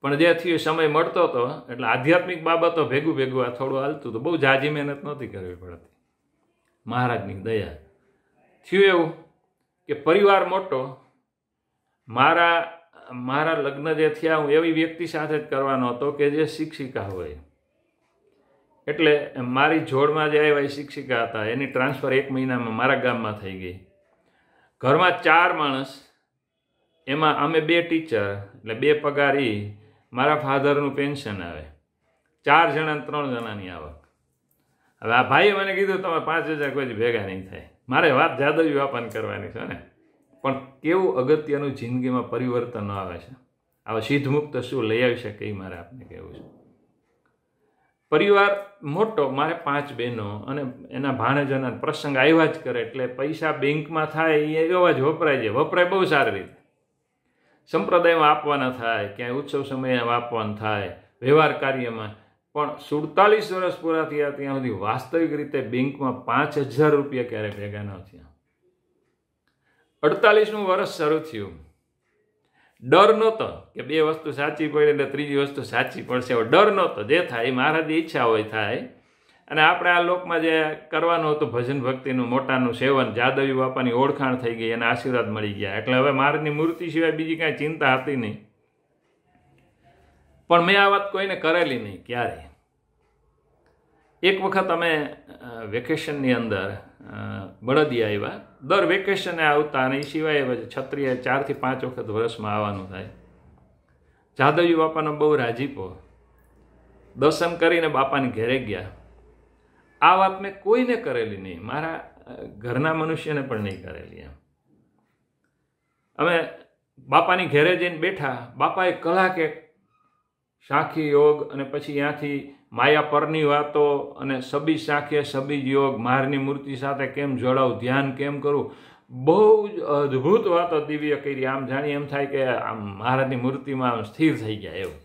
પણ જે થયું સમય મળતો હતો એટલે આધ્યાત્મિક બાબતો ભેગું ભેગું આ થોડું હાલતું તો બહુ જાજી મહેનત નહોતી કરવી પડતી મહારાજની દયા થયું એવું કે પરિવાર મોટો મારા મારા લગ્ન જે થયા હું એવી વ્યક્તિ સાથે જ કરવાનો હતો કે જે શિક્ષિકા હોય એટલે મારી જોડમાં જે આવ્યા શિક્ષિકા હતા એની ટ્રાન્સફર એક મહિનામાં મારા ગામમાં થઈ ગઈ ઘરમાં ચાર માણસ એમાં અમે બે ટીચર એટલે બે પગાર એ મારા ફાધરનું પેન્શન આવે ચાર જણા ત્રણ જણાની આવક હવે આ ભાઈએ મને કીધું તમે પાંચ હજાર કોઈ ભેગા નહીં થાય મારે વાત જાદવી વાપન કરવાની છે ને પણ કેવું અગત્યનું જિંદગીમાં પરિવર્તન આવે છે આવા સિદ્ધમુક્ત શું લઈ આવી શકે એ મારે આપને કહેવું છે પરિવાર મોટો મારે પાંચ બહેનો અને એના ભાણેજોના પ્રસંગ આવ્યા જ કરે એટલે પૈસા બેંકમાં થાય એ એવા જ વપરાય છે વપરાય બહુ સારી રીતે સંપ્રદાયમાં આપવાના થાય ક્યાંય ઉત્સવ સમયે આપવાનું થાય વ્યવહાર કાર્યમાં પણ સુડતાલીસ વર્ષ પૂરા થયા ત્યાં સુધી વાસ્તવિક રીતે બેંકમાં પાંચ હજાર રૂપિયા ક્યારે ભેગા ન થયા અડતાલીસનું વર્ષ શરૂ થયું ડર નહોતો કે બે વસ્તુ સાચી પડે એટલે ત્રીજી વસ્તુ સાચી પડશે એવો ડર નહોતો જે થાય એ મહારાજની ઈચ્છા હોય થાય અને આપણે આ લોકમાં જે કરવાનું હતું ભજન ભક્તિનું મોટાનું સેવન જાદવી બાપાની ઓળખાણ થઈ ગઈ અને આશીર્વાદ મળી ગયા એટલે હવે મહારાજની મૂર્તિ સિવાય બીજી કાંઈ ચિંતા હતી નહીં પણ મેં આ વાત કોઈને કરેલી નહીં ક્યારેય એક વખત અમે વેકેશનની અંદર બળદિયા આવ્યા દર વેકેશને આવતા અને એ સિવાય છત્રીએ ચારથી પાંચ વખત વર્ષમાં આવવાનું થાય જાદવજી બાપાનો બહુ રાજીપો દર્શન કરીને બાપાની ઘેરે ગયા આ વાત મેં કોઈને કરેલી નહીં મારા ઘરના મનુષ્યને પણ નહીં કરેલી એમ અમે બાપાની ઘેરે જઈને બેઠા બાપાએ કલાકે શાખી યોગ અને પછી ત્યાંથી માયા પરની વાતો અને સબી શાખે સબી યોગ મારની મૂર્તિ સાથે કેમ જોડાવું ધ્યાન કેમ કરવું બહુ જ અદ્ભુત વાતો દિવ્ય કરી આમ જાણી એમ થાય કે આમ મહારાજની મૂર્તિમાં આમ સ્થિર થઈ ગયા એવું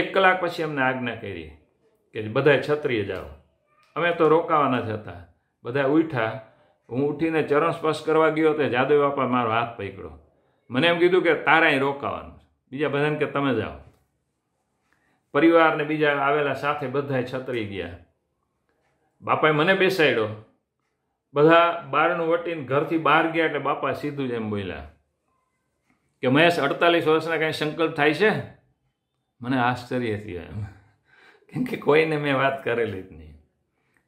એક કલાક પછી એમને આજ્ઞા કરી કે બધા છત્રીએ જાઓ અમે તો રોકાવાના જ હતા બધા ઉઠ્યા હું ઉઠીને ચરણ સ્પર્શ કરવા ગયો તો જાદવ બાપા મારો હાથ પકડ્યો મને એમ કીધું કે તારાય રોકાવાનું બીજા બધાને કે તમે જાઓ પરિવારને બીજા આવેલા સાથે બધાએ છતરી ગયા બાપાએ મને બેસાડ્યો બધા બારણું વટીને ઘરથી બહાર ગયા એટલે બાપા સીધું જ એમ બોલ્યા કે મહેશ અડતાલીસ વર્ષના કાંઈ સંકલ્પ થાય છે મને આશ્ચર્ય થયું એમ કેમ કે કોઈને મેં વાત કરેલી જ નહીં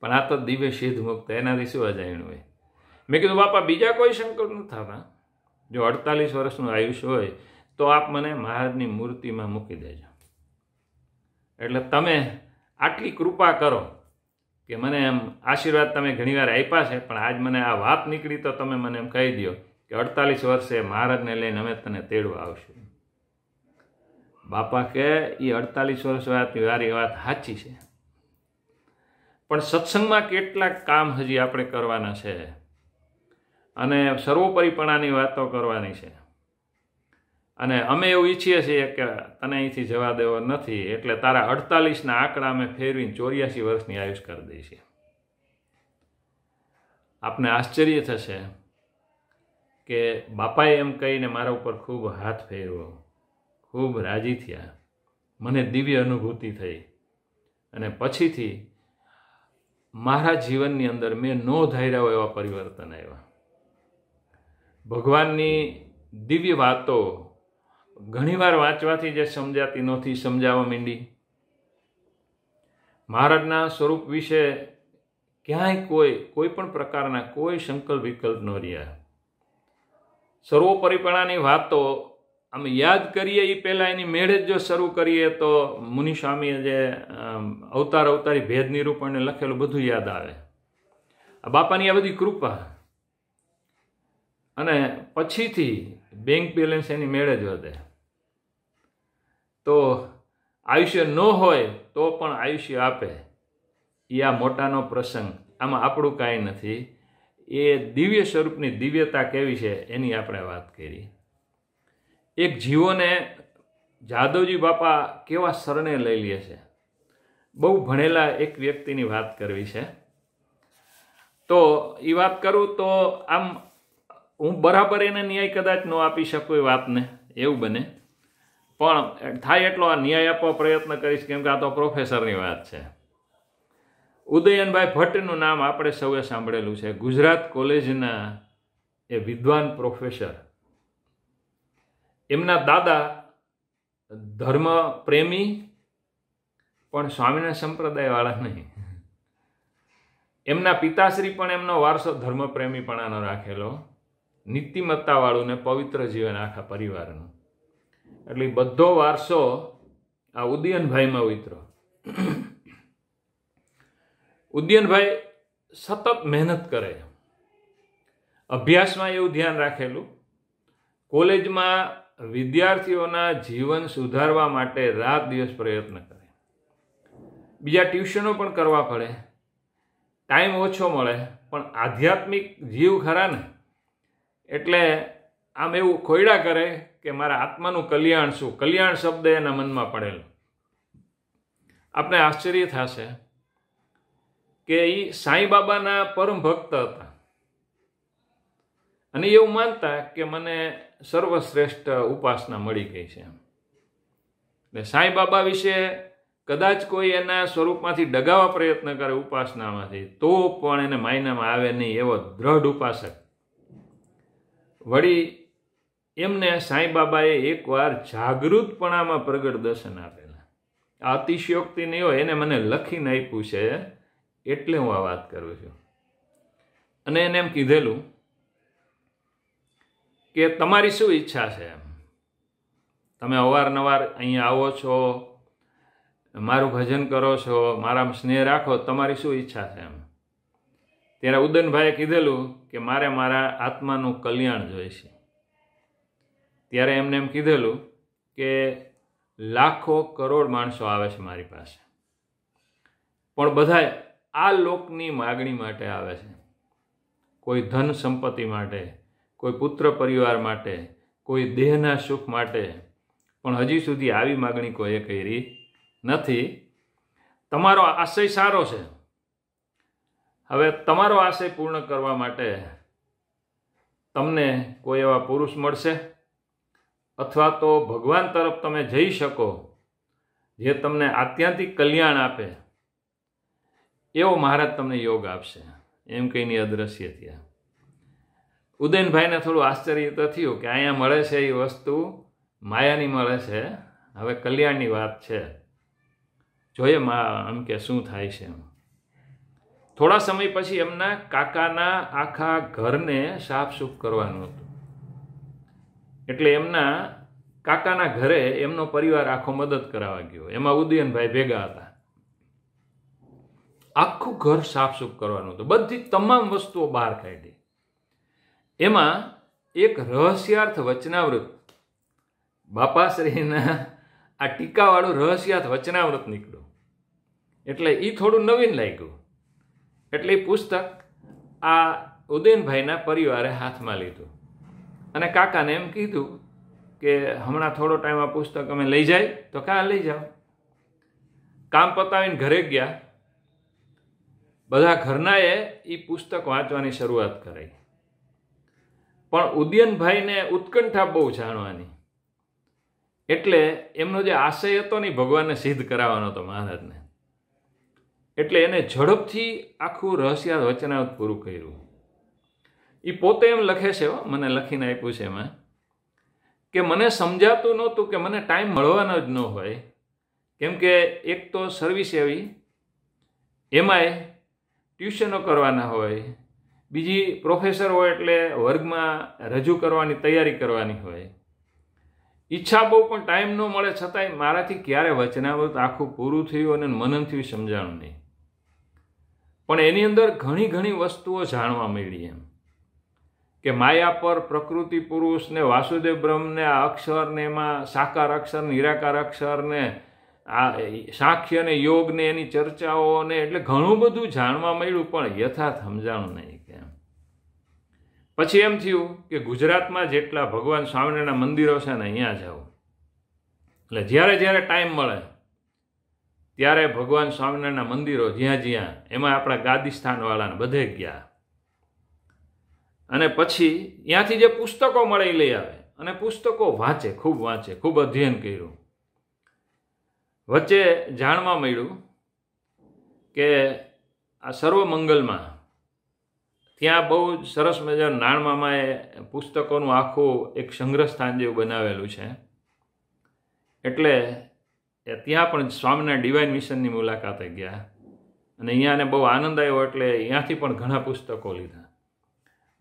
પણ આ તો દિવ્ય સિદ્ધ મુક્ત એનાથી શું અજાયણ હોય મેં કીધું બાપા બીજા કોઈ સંકલ્પ ન થતા જો અડતાલીસ વર્ષનું આયુષ્ય હોય તો આપ મને મહારાજની મૂર્તિમાં મૂકી દેજો એટલે તમે આટલી કૃપા કરો કે મને એમ આશીર્વાદ તમે ઘણીવાર આપ્યા છે પણ આજ મને આ વાત નીકળી તો તમે મને એમ કહી દો કે અડતાલીસ વર્ષે મહારાજને લઈને અમે તને તેડવા આવશું બાપા કે એ અડતાલીસ વર્ષ વાત વારી વાત સાચી છે પણ સત્સંગમાં કેટલાક કામ હજી આપણે કરવાના છે અને સર્વોપરીપણાની વાતો કરવાની છે અને અમે એવું ઈચ્છીએ છીએ કે તને અહીંથી જવા દેવો નથી એટલે તારા અડતાલીસના આંકડા અમે ફેરવીને ચોર્યાસી વર્ષની આયુષ કરી દઈએ આપને આશ્ચર્ય થશે કે બાપાએ એમ કહીને મારા ઉપર ખૂબ હાથ ફેરવો ખૂબ રાજી થયા મને દિવ્ય અનુભૂતિ થઈ અને પછીથી મારા જીવનની અંદર મેં નો ધાર્યા એવા પરિવર્તન આવ્યા ભગવાનની દિવ્ય વાતો ઘણીવાર વાંચવાથી જે સમજાતી નથી સમજાવવા માંડી મહારાજના સ્વરૂપ વિશે ક્યાંય કોઈ કોઈ પણ પ્રકારના કોઈ સંકલ્પ વિકલ્પ ન રહ્યા સર્વોપરિપણાની વાતો આમ યાદ કરીએ એ પહેલાં એની મેળે જ જો શરૂ કરીએ તો મુનિસ્વામીએ જે અવતાર અવતારી ભેદ નિરૂપણને લખેલું બધું યાદ આવે આ બાપાની આ બધી કૃપા અને પછીથી બેંક બેલેન્સ એની મેળ જ વધે તો આયુષ્ય ન હોય તો પણ આયુષ્ય આપે એ આ મોટાનો પ્રસંગ આમાં આપણું કાંઈ નથી એ દિવ્ય સ્વરૂપની દિવ્યતા કેવી છે એની આપણે વાત કરી એક જીવોને જાદવજી બાપા કેવા શરણે લઈ લે છે બહુ ભણેલા એક વ્યક્તિની વાત કરવી છે તો એ વાત કરું તો આમ હું બરાબર એને ન્યાય કદાચ ન આપી શકું એ વાતને એવું બને પણ થાય એટલો આ ન્યાય આપવા પ્રયત્ન કરીશ કેમ કે આ તો પ્રોફેસરની વાત છે ઉદયનભાઈ ભટ્ટનું નામ આપણે સૌએ સાંભળેલું છે ગુજરાત કોલેજના એ વિદ્વાન પ્રોફેસર એમના દાદા ધર્મ પ્રેમી પણ સ્વામિના સંપ્રદાયવાળા નહીં એમના પિતાશ્રી પણ એમનો વારસો ધર્મ ધર્મપ્રેમીપણાનો રાખેલો નીતિમત્તાવાળું ને પવિત્ર જીવન આખા પરિવારનું એટલે બધો વારસો આ ઉદયનભાઈમાં ઉતરો ઉદયનભાઈ સતત મહેનત કરે અભ્યાસમાં એવું ધ્યાન રાખેલું કોલેજમાં વિદ્યાર્થીઓના જીવન સુધારવા માટે રાત દિવસ પ્રયત્ન કરે બીજા ટ્યુશનો પણ કરવા પડે ટાઈમ ઓછો મળે પણ આધ્યાત્મિક જીવ ખરા ને એટલે આમ એવું ખોયડા કરે કે મારા આત્માનું કલ્યાણ શું કલ્યાણ શબ્દ એના મનમાં પડેલો આપણે આશ્ચર્ય થશે કે એ સાંઈ બાબાના પરમ ભક્ત હતા અને એવું માનતા કે મને સર્વશ્રેષ્ઠ ઉપાસના મળી ગઈ છે એટલે સાંઈ બાબા વિશે કદાચ કોઈ એના સ્વરૂપમાંથી ડગાવા પ્રયત્ન કરે ઉપાસનામાંથી તો પણ એને માયનામાં આવે નહીં એવો દ્રઢ ઉપાસક વળી એમને સાંઈ બાબાએ એકવાર જાગૃતપણામાં પ્રગટ દર્શન આપેલા આ અતિશયોક્તિ નહીં હોય એને મને લખીને આપ્યું છે એટલે હું આ વાત કરું છું અને એને એમ કીધેલું કે તમારી શું ઈચ્છા છે એમ તમે અવારનવાર અહીંયા આવો છો મારું ભજન કરો છો મારામાં સ્નેહ રાખો તમારી શું ઈચ્છા છે એમ ત્યારે ઉદનભાઈએ કીધેલું કે મારે મારા આત્માનું કલ્યાણ જોઈએ છે ત્યારે એમને એમ કીધેલું કે લાખો કરોડ માણસો આવે છે મારી પાસે પણ બધા આ લોકની માગણી માટે આવે છે કોઈ ધન સંપત્તિ માટે કોઈ પુત્ર પરિવાર માટે કોઈ દેહના સુખ માટે પણ હજી સુધી આવી માગણી કોઈએ કરી નથી તમારો આશય સારો છે હવે તમારો આશય પૂર્ણ કરવા માટે તમને કોઈ એવા પુરુષ મળશે અથવા તો ભગવાન તરફ તમે જઈ શકો જે તમને આત્યંતિક કલ્યાણ આપે એવો મહારાજ તમને યોગ આપશે એમ કહીને અદ્રશ્ય થયા ઉદયનભાઈને થોડું આશ્ચર્ય તો થયું કે અહીંયા મળે છે એ વસ્તુ માયાની મળે છે હવે કલ્યાણની વાત છે જોઈએ મા એમ કે શું થાય છે એમ થોડા સમય પછી એમના કાકાના આખા ઘરને સાફસૂફ કરવાનું હતું એટલે એમના કાકાના ઘરે એમનો પરિવાર આખો મદદ કરાવવા ગયો એમાં ઉદયનભાઈ ભેગા હતા આખું ઘર સાફસૂફ કરવાનું હતું બધી તમામ વસ્તુઓ બહાર કાઢી એમાં એક રહસ્યાર્થ વચનાવૃત બાપાશ્રીના આ ટીકાવાળું રહસ્યાર્થ વચનાવૃત નીકળ્યું એટલે એ થોડું નવીન લાગ્યું એટલે એ પુસ્તક આ ઉદયનભાઈના પરિવારે હાથમાં લીધું અને કાકાને એમ કીધું કે હમણાં થોડો ટાઈમ આ પુસ્તક અમે લઈ જાય તો કાં લઈ જાઓ કામ પતાવીને ઘરે ગયા બધા ઘરનાએ એ પુસ્તક વાંચવાની શરૂઆત કરાઈ પણ ઉદયનભાઈને ઉત્કંઠા બહુ જાણવાની એટલે એમનો જે આશય હતો ને ભગવાનને સિદ્ધ કરાવવાનો હતો મહારાજને એટલે એને ઝડપથી આખું રહસ્યાત વચનાવત પૂરું કર્યું એ પોતે એમ લખે છે મને લખીને આપ્યું છે એમાં કે મને સમજાતું નહોતું કે મને ટાઈમ મળવાનો જ ન હોય કેમકે એક તો સર્વિસ એવી એમાંય ટ્યુશનો કરવાના હોય બીજી પ્રોફેસર હોય એટલે વર્ગમાં રજૂ કરવાની તૈયારી કરવાની હોય ઈચ્છા બહુ પણ ટાઈમ ન મળે છતાંય મારાથી ક્યારે વચનાવૃત આખું પૂરું થયું અને મનન થયું સમજાણું નહીં પણ એની અંદર ઘણી ઘણી વસ્તુઓ જાણવા મળી એમ કે માયા પર પ્રકૃતિ પુરુષ ને વાસુદેવ બ્રહ્મને આ અક્ષરને એમાં સાકાર અક્ષર નિરાકાર અક્ષરને આ સાક્ષ્ય ને યોગને એની ચર્ચાઓને એટલે ઘણું બધું જાણવા મળ્યું પણ યથાર્થ સમજાણું નહીં કે પછી એમ થયું કે ગુજરાતમાં જેટલા ભગવાન સ્વામિનારાયણના મંદિરો છે ને અહીંયા જાઓ એટલે જ્યારે જ્યારે ટાઈમ મળે ત્યારે ભગવાન સ્વામિનારાયણના મંદિરો જ્યાં જ્યાં એમાં આપણા ગાદીસ્થાનવાળાને બધે ગયા અને પછી ત્યાંથી જે પુસ્તકો મળી લઈ આવે અને પુસ્તકો વાંચે ખૂબ વાંચે ખૂબ અધ્યયન કર્યું વચ્ચે જાણવા મળ્યું કે આ સર્વમંગલમાં ત્યાં બહુ જ સરસ મજા નાણમામાએ પુસ્તકોનું આખું એક સંગ્રહ સ્થાન જેવું બનાવેલું છે એટલે એ ત્યાં પણ સ્વામિના ડિવાઇન મિશનની મુલાકાતે ગયા અને અહીંયાને બહુ આનંદ આવ્યો એટલે અહીંયાથી પણ ઘણા પુસ્તકો લીધા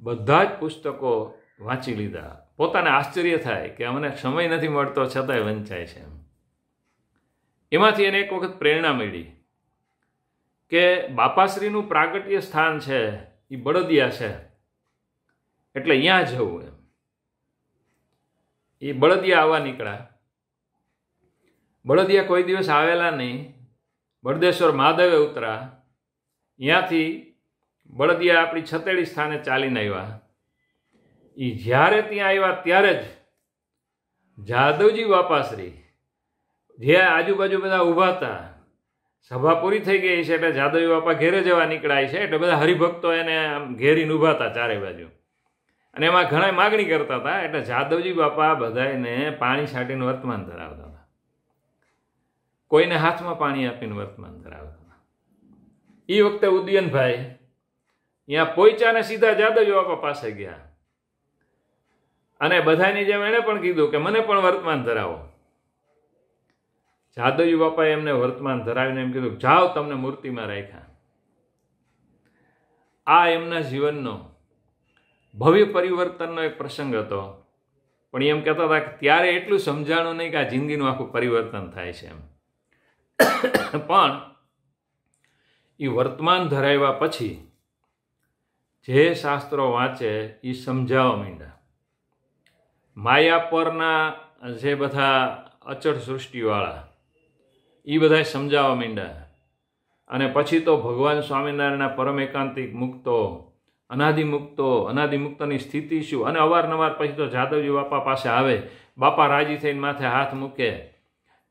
બધા જ પુસ્તકો વાંચી લીધા પોતાને આશ્ચર્ય થાય કે અમને સમય નથી મળતો છતાંય વંચાય છે એમ એમાંથી એને એક વખત પ્રેરણા મળી કે બાપાશ્રીનું પ્રાગટ્ય સ્થાન છે એ બળદિયા છે એટલે અહીંયા જવું એમ એ બળદિયા આવવા નીકળ્યા બળદિયા કોઈ દિવસ આવેલા નહીં બળદેશ્વર માધવે ઉતરા ત્યાંથી બળદિયા આપણી છતેડી સ્થાને ચાલીને આવ્યા એ જ્યારે ત્યાં આવ્યા ત્યારે જ જાદવજી બાપાશ્રી જે આજુબાજુ બધા ઊભા હતા સભા પૂરી થઈ ગઈ છે એટલે જાદવજી બાપા ઘેરે જવા નીકળાય છે એટલે બધા હરિભક્તો એને આમ ઘેરીને ઊભા હતા ચારે બાજુ અને એમાં ઘણા માગણી કરતા હતા એટલે જાદવજી બાપા બધાને પાણી છાંટીનું વર્તમાન ધરાવતા કોઈને હાથમાં પાણી આપીને વર્તમાન ધરાવતા એ વખતે ઉદયનભાઈ અહીંયા પોઈચા ને સીધા જાદવ બાપા પાસે ગયા અને બધાની જેમ એણે પણ કીધું કે મને પણ વર્તમાન ધરાવો જાદવ બાપાએ એમને વર્તમાન ધરાવીને એમ કીધું જાઓ તમને મૂર્તિમાં રાખ્યા આ એમના જીવનનો ભવ્ય પરિવર્તનનો એક પ્રસંગ હતો પણ એમ કહેતા હતા કે ત્યારે એટલું સમજાણું નહીં કે આ જિંદગીનું આખું પરિવર્તન થાય છે એમ પણ એ વર્તમાન ધરાવ્યા પછી જે શાસ્ત્રો વાંચે એ સમજાવવા માંડ્યા માયા પરના જે બધા અચળ સૃષ્ટિવાળા એ બધા સમજાવવા માંડ્યા અને પછી તો ભગવાન સ્વામિનારાયણના પરમ એકાંતિક મુક્તો અનાદિમુક્તો અનાદિમુક્તની સ્થિતિ શું અને અવારનવાર પછી તો જાદવજી બાપા પાસે આવે બાપા રાજી થઈને માથે હાથ મૂકે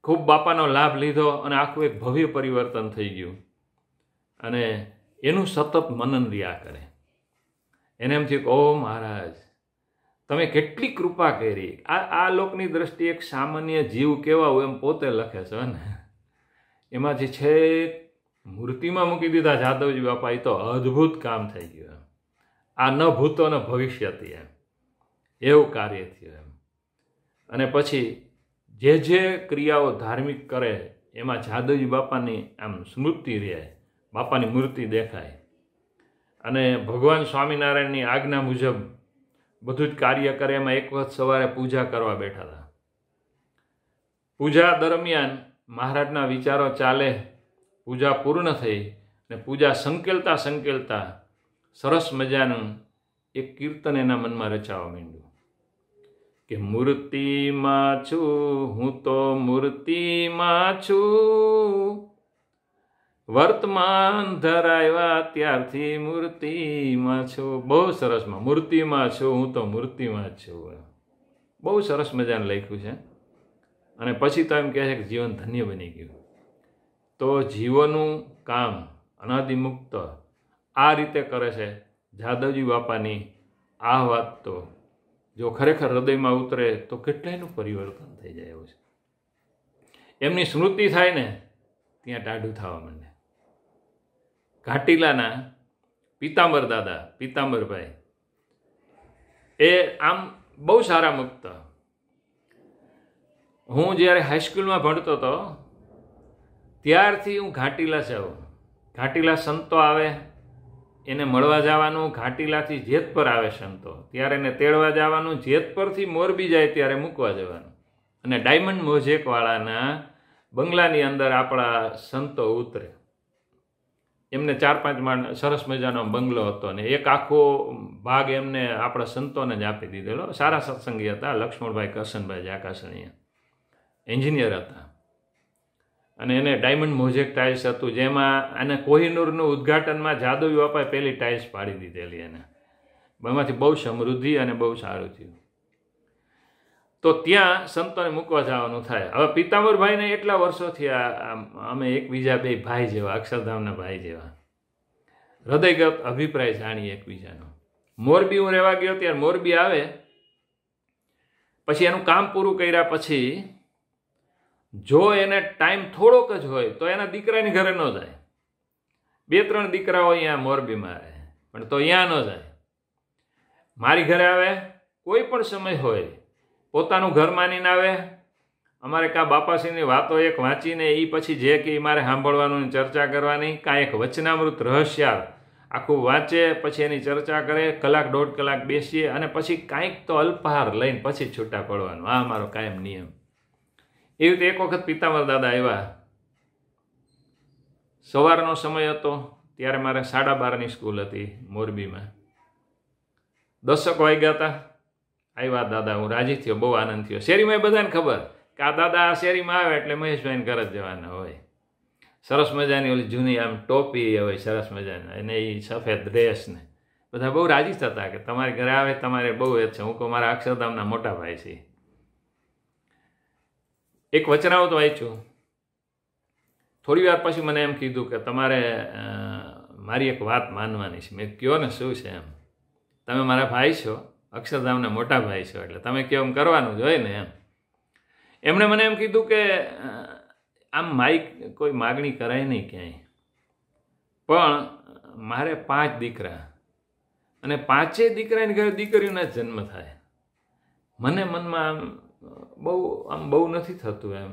ખૂબ બાપાનો લાભ લીધો અને આખું એક ભવ્ય પરિવર્તન થઈ ગયું અને એનું સતત મનન રહ્યા કરે એને એમ થયું કે ઓ મહારાજ તમે કેટલી કૃપા કરી આ આ લોકની દ્રષ્ટિએ એક સામાન્ય જીવ કેવા હોય એમ પોતે લખે છે ને એમાં જે છે મૂર્તિમાં મૂકી દીધા જાદવજી બાપા એ તો અદ્ભુત કામ થઈ ગયું એમ આ ન ભૂતો ન ભવિષ્યથી એમ એવું કાર્ય થયું એમ અને પછી જે જે ક્રિયાઓ ધાર્મિક કરે એમાં જાદવજી બાપાની આમ સ્મૃતિ રહે બાપાની મૂર્તિ દેખાય અને ભગવાન સ્વામિનારાયણની આજ્ઞા મુજબ બધું જ કાર્ય કરે એમાં એક વખત સવારે પૂજા કરવા બેઠા હતા પૂજા દરમિયાન મહારાજના વિચારો ચાલે પૂજા પૂર્ણ થઈ અને પૂજા સંકેલતા સંકેલતા સરસ મજાનું એક કીર્તન એના મનમાં રચાવા માંડ્યું કે મૂર્તિમાં છું હું તો મૂર્તિમાં છું વર્તમાન ધરાવ્યા ત્યારથી મૂર્તિમાં છું બહુ સરસમાં મૂર્તિમાં છું હું તો મૂર્તિમાં છું બહુ સરસ મજાને લખ્યું છે અને પછી તો એમ કહે છે કે જીવન ધન્ય બની ગયું તો જીવોનું કામ અનાદિમુક્ત આ રીતે કરે છે જાદવજી બાપાની આ વાત તો જો ખરેખર હૃદયમાં ઉતરે તો કેટલાયનું પરિવર્તન થઈ જાય એવું છે એમની સ્મૃતિ થાય ને ત્યાં ટાઢું થવા માંડે ઘાટીલાના પીતાંબર દાદા પીતાંબરભાઈ એ આમ બહુ સારા મુક્ત હું જ્યારે હાઈસ્કૂલમાં ભણતો હતો ત્યારથી હું ઘાટીલા જાઉં ઘાટીલા સંતો આવે એને મળવા જવાનું ઘાટીલાથી જેત પર આવે સંતો ત્યારે એને તેડવા જવાનું જેત પરથી મોરબી જાય ત્યારે મૂકવા જવાનું અને ડાયમંડ મોજેકવાળાના બંગલાની અંદર આપણા સંતો ઉતરે એમને ચાર પાંચ માળ સરસ મજાનો બંગલો હતો ને એક આખો ભાગ એમને આપણા સંતોને જ આપી દીધેલો સારા સત્સંગી હતા લક્ષ્મણભાઈ કરશનભાઈ જાકાસણીયા એન્જિનિયર હતા અને એને ડાયમંડ મોઝેક ટાઇલ્સ હતું જેમાં એને કોહિનૂરનું ઉદ્ઘાટનમાં જાદુઈ બાપાએ પહેલી ટાઇલ્સ પાડી દીધેલી એને એમાંથી બહુ સમૃદ્ધિ અને બહુ સારું થયું તો ત્યાં સંતોને મૂકવા જવાનું થાય હવે પિતાંબરભાઈને એટલા વર્ષોથી આ અમે એકબીજા બે ભાઈ જેવા અક્ષરધામના ભાઈ જેવા હૃદયગત અભિપ્રાય જાણીએ એકબીજાનો મોરબી હું રહેવા ગયો ત્યારે મોરબી આવે પછી એનું કામ પૂરું કર્યા પછી જો એને ટાઈમ થોડોક જ હોય તો એના દીકરાની ઘરે ન જાય બે ત્રણ દીકરાઓ અહીંયા મોરબીમાં આવે પણ તો અહીંયા ન જાય મારી ઘરે આવે કોઈ પણ સમય હોય પોતાનું ઘર માનીને આવે અમારે કાં બાપાશ્રીની વાતો એક વાંચીને એ પછી જે કે મારે સાંભળવાનું ચર્ચા કરવાની કાંઈ એક વચનામૃત રહસ્યાર આખું વાંચે પછી એની ચર્ચા કરે કલાક દોઢ કલાક બેસીએ અને પછી કાંઈક તો અલ્પહાર લઈને પછી છૂટા પડવાનું આ મારો કાયમ નિયમ એવી રીતે એક વખત પિતાવર દાદા આવ્યા સવારનો સમય હતો ત્યારે મારે સાડા બારની સ્કૂલ હતી મોરબીમાં દશક દસક ગયા હતા આવ્યા દાદા હું રાજી થયો બહુ આનંદ થયો શેરીમાં બધાને ખબર કે આ દાદા આ શેરીમાં આવે એટલે મહેશભાઈને ઘરે જવાના હોય સરસ મજાની ઓલી જૂની આમ ટોપી હોય સરસ મજાની અને એ સફેદ ડ્રેસ ને બધા બહુ રાજી થતા કે તમારે ઘરે આવે તમારે બહુ એ છે હું કહું મારા અક્ષરધામના મોટા ભાઈ છીએ એક વચનાવત વાંચ્યું થોડી વાર પછી મને એમ કીધું કે તમારે મારી એક વાત માનવાની છે મેં કહો ને શું છે એમ તમે મારા ભાઈ છો અક્ષરધામના મોટા ભાઈ છો એટલે તમે કહો એમ કરવાનું જ હોય ને એમ એમણે મને એમ કીધું કે આમ માઈક કોઈ માગણી કરાય નહીં ક્યાંય પણ મારે પાંચ દીકરા અને પાંચે દીકરાની ઘરે દીકરીઓના જન્મ થાય મને મનમાં આમ બહુ આમ બહુ નથી થતું એમ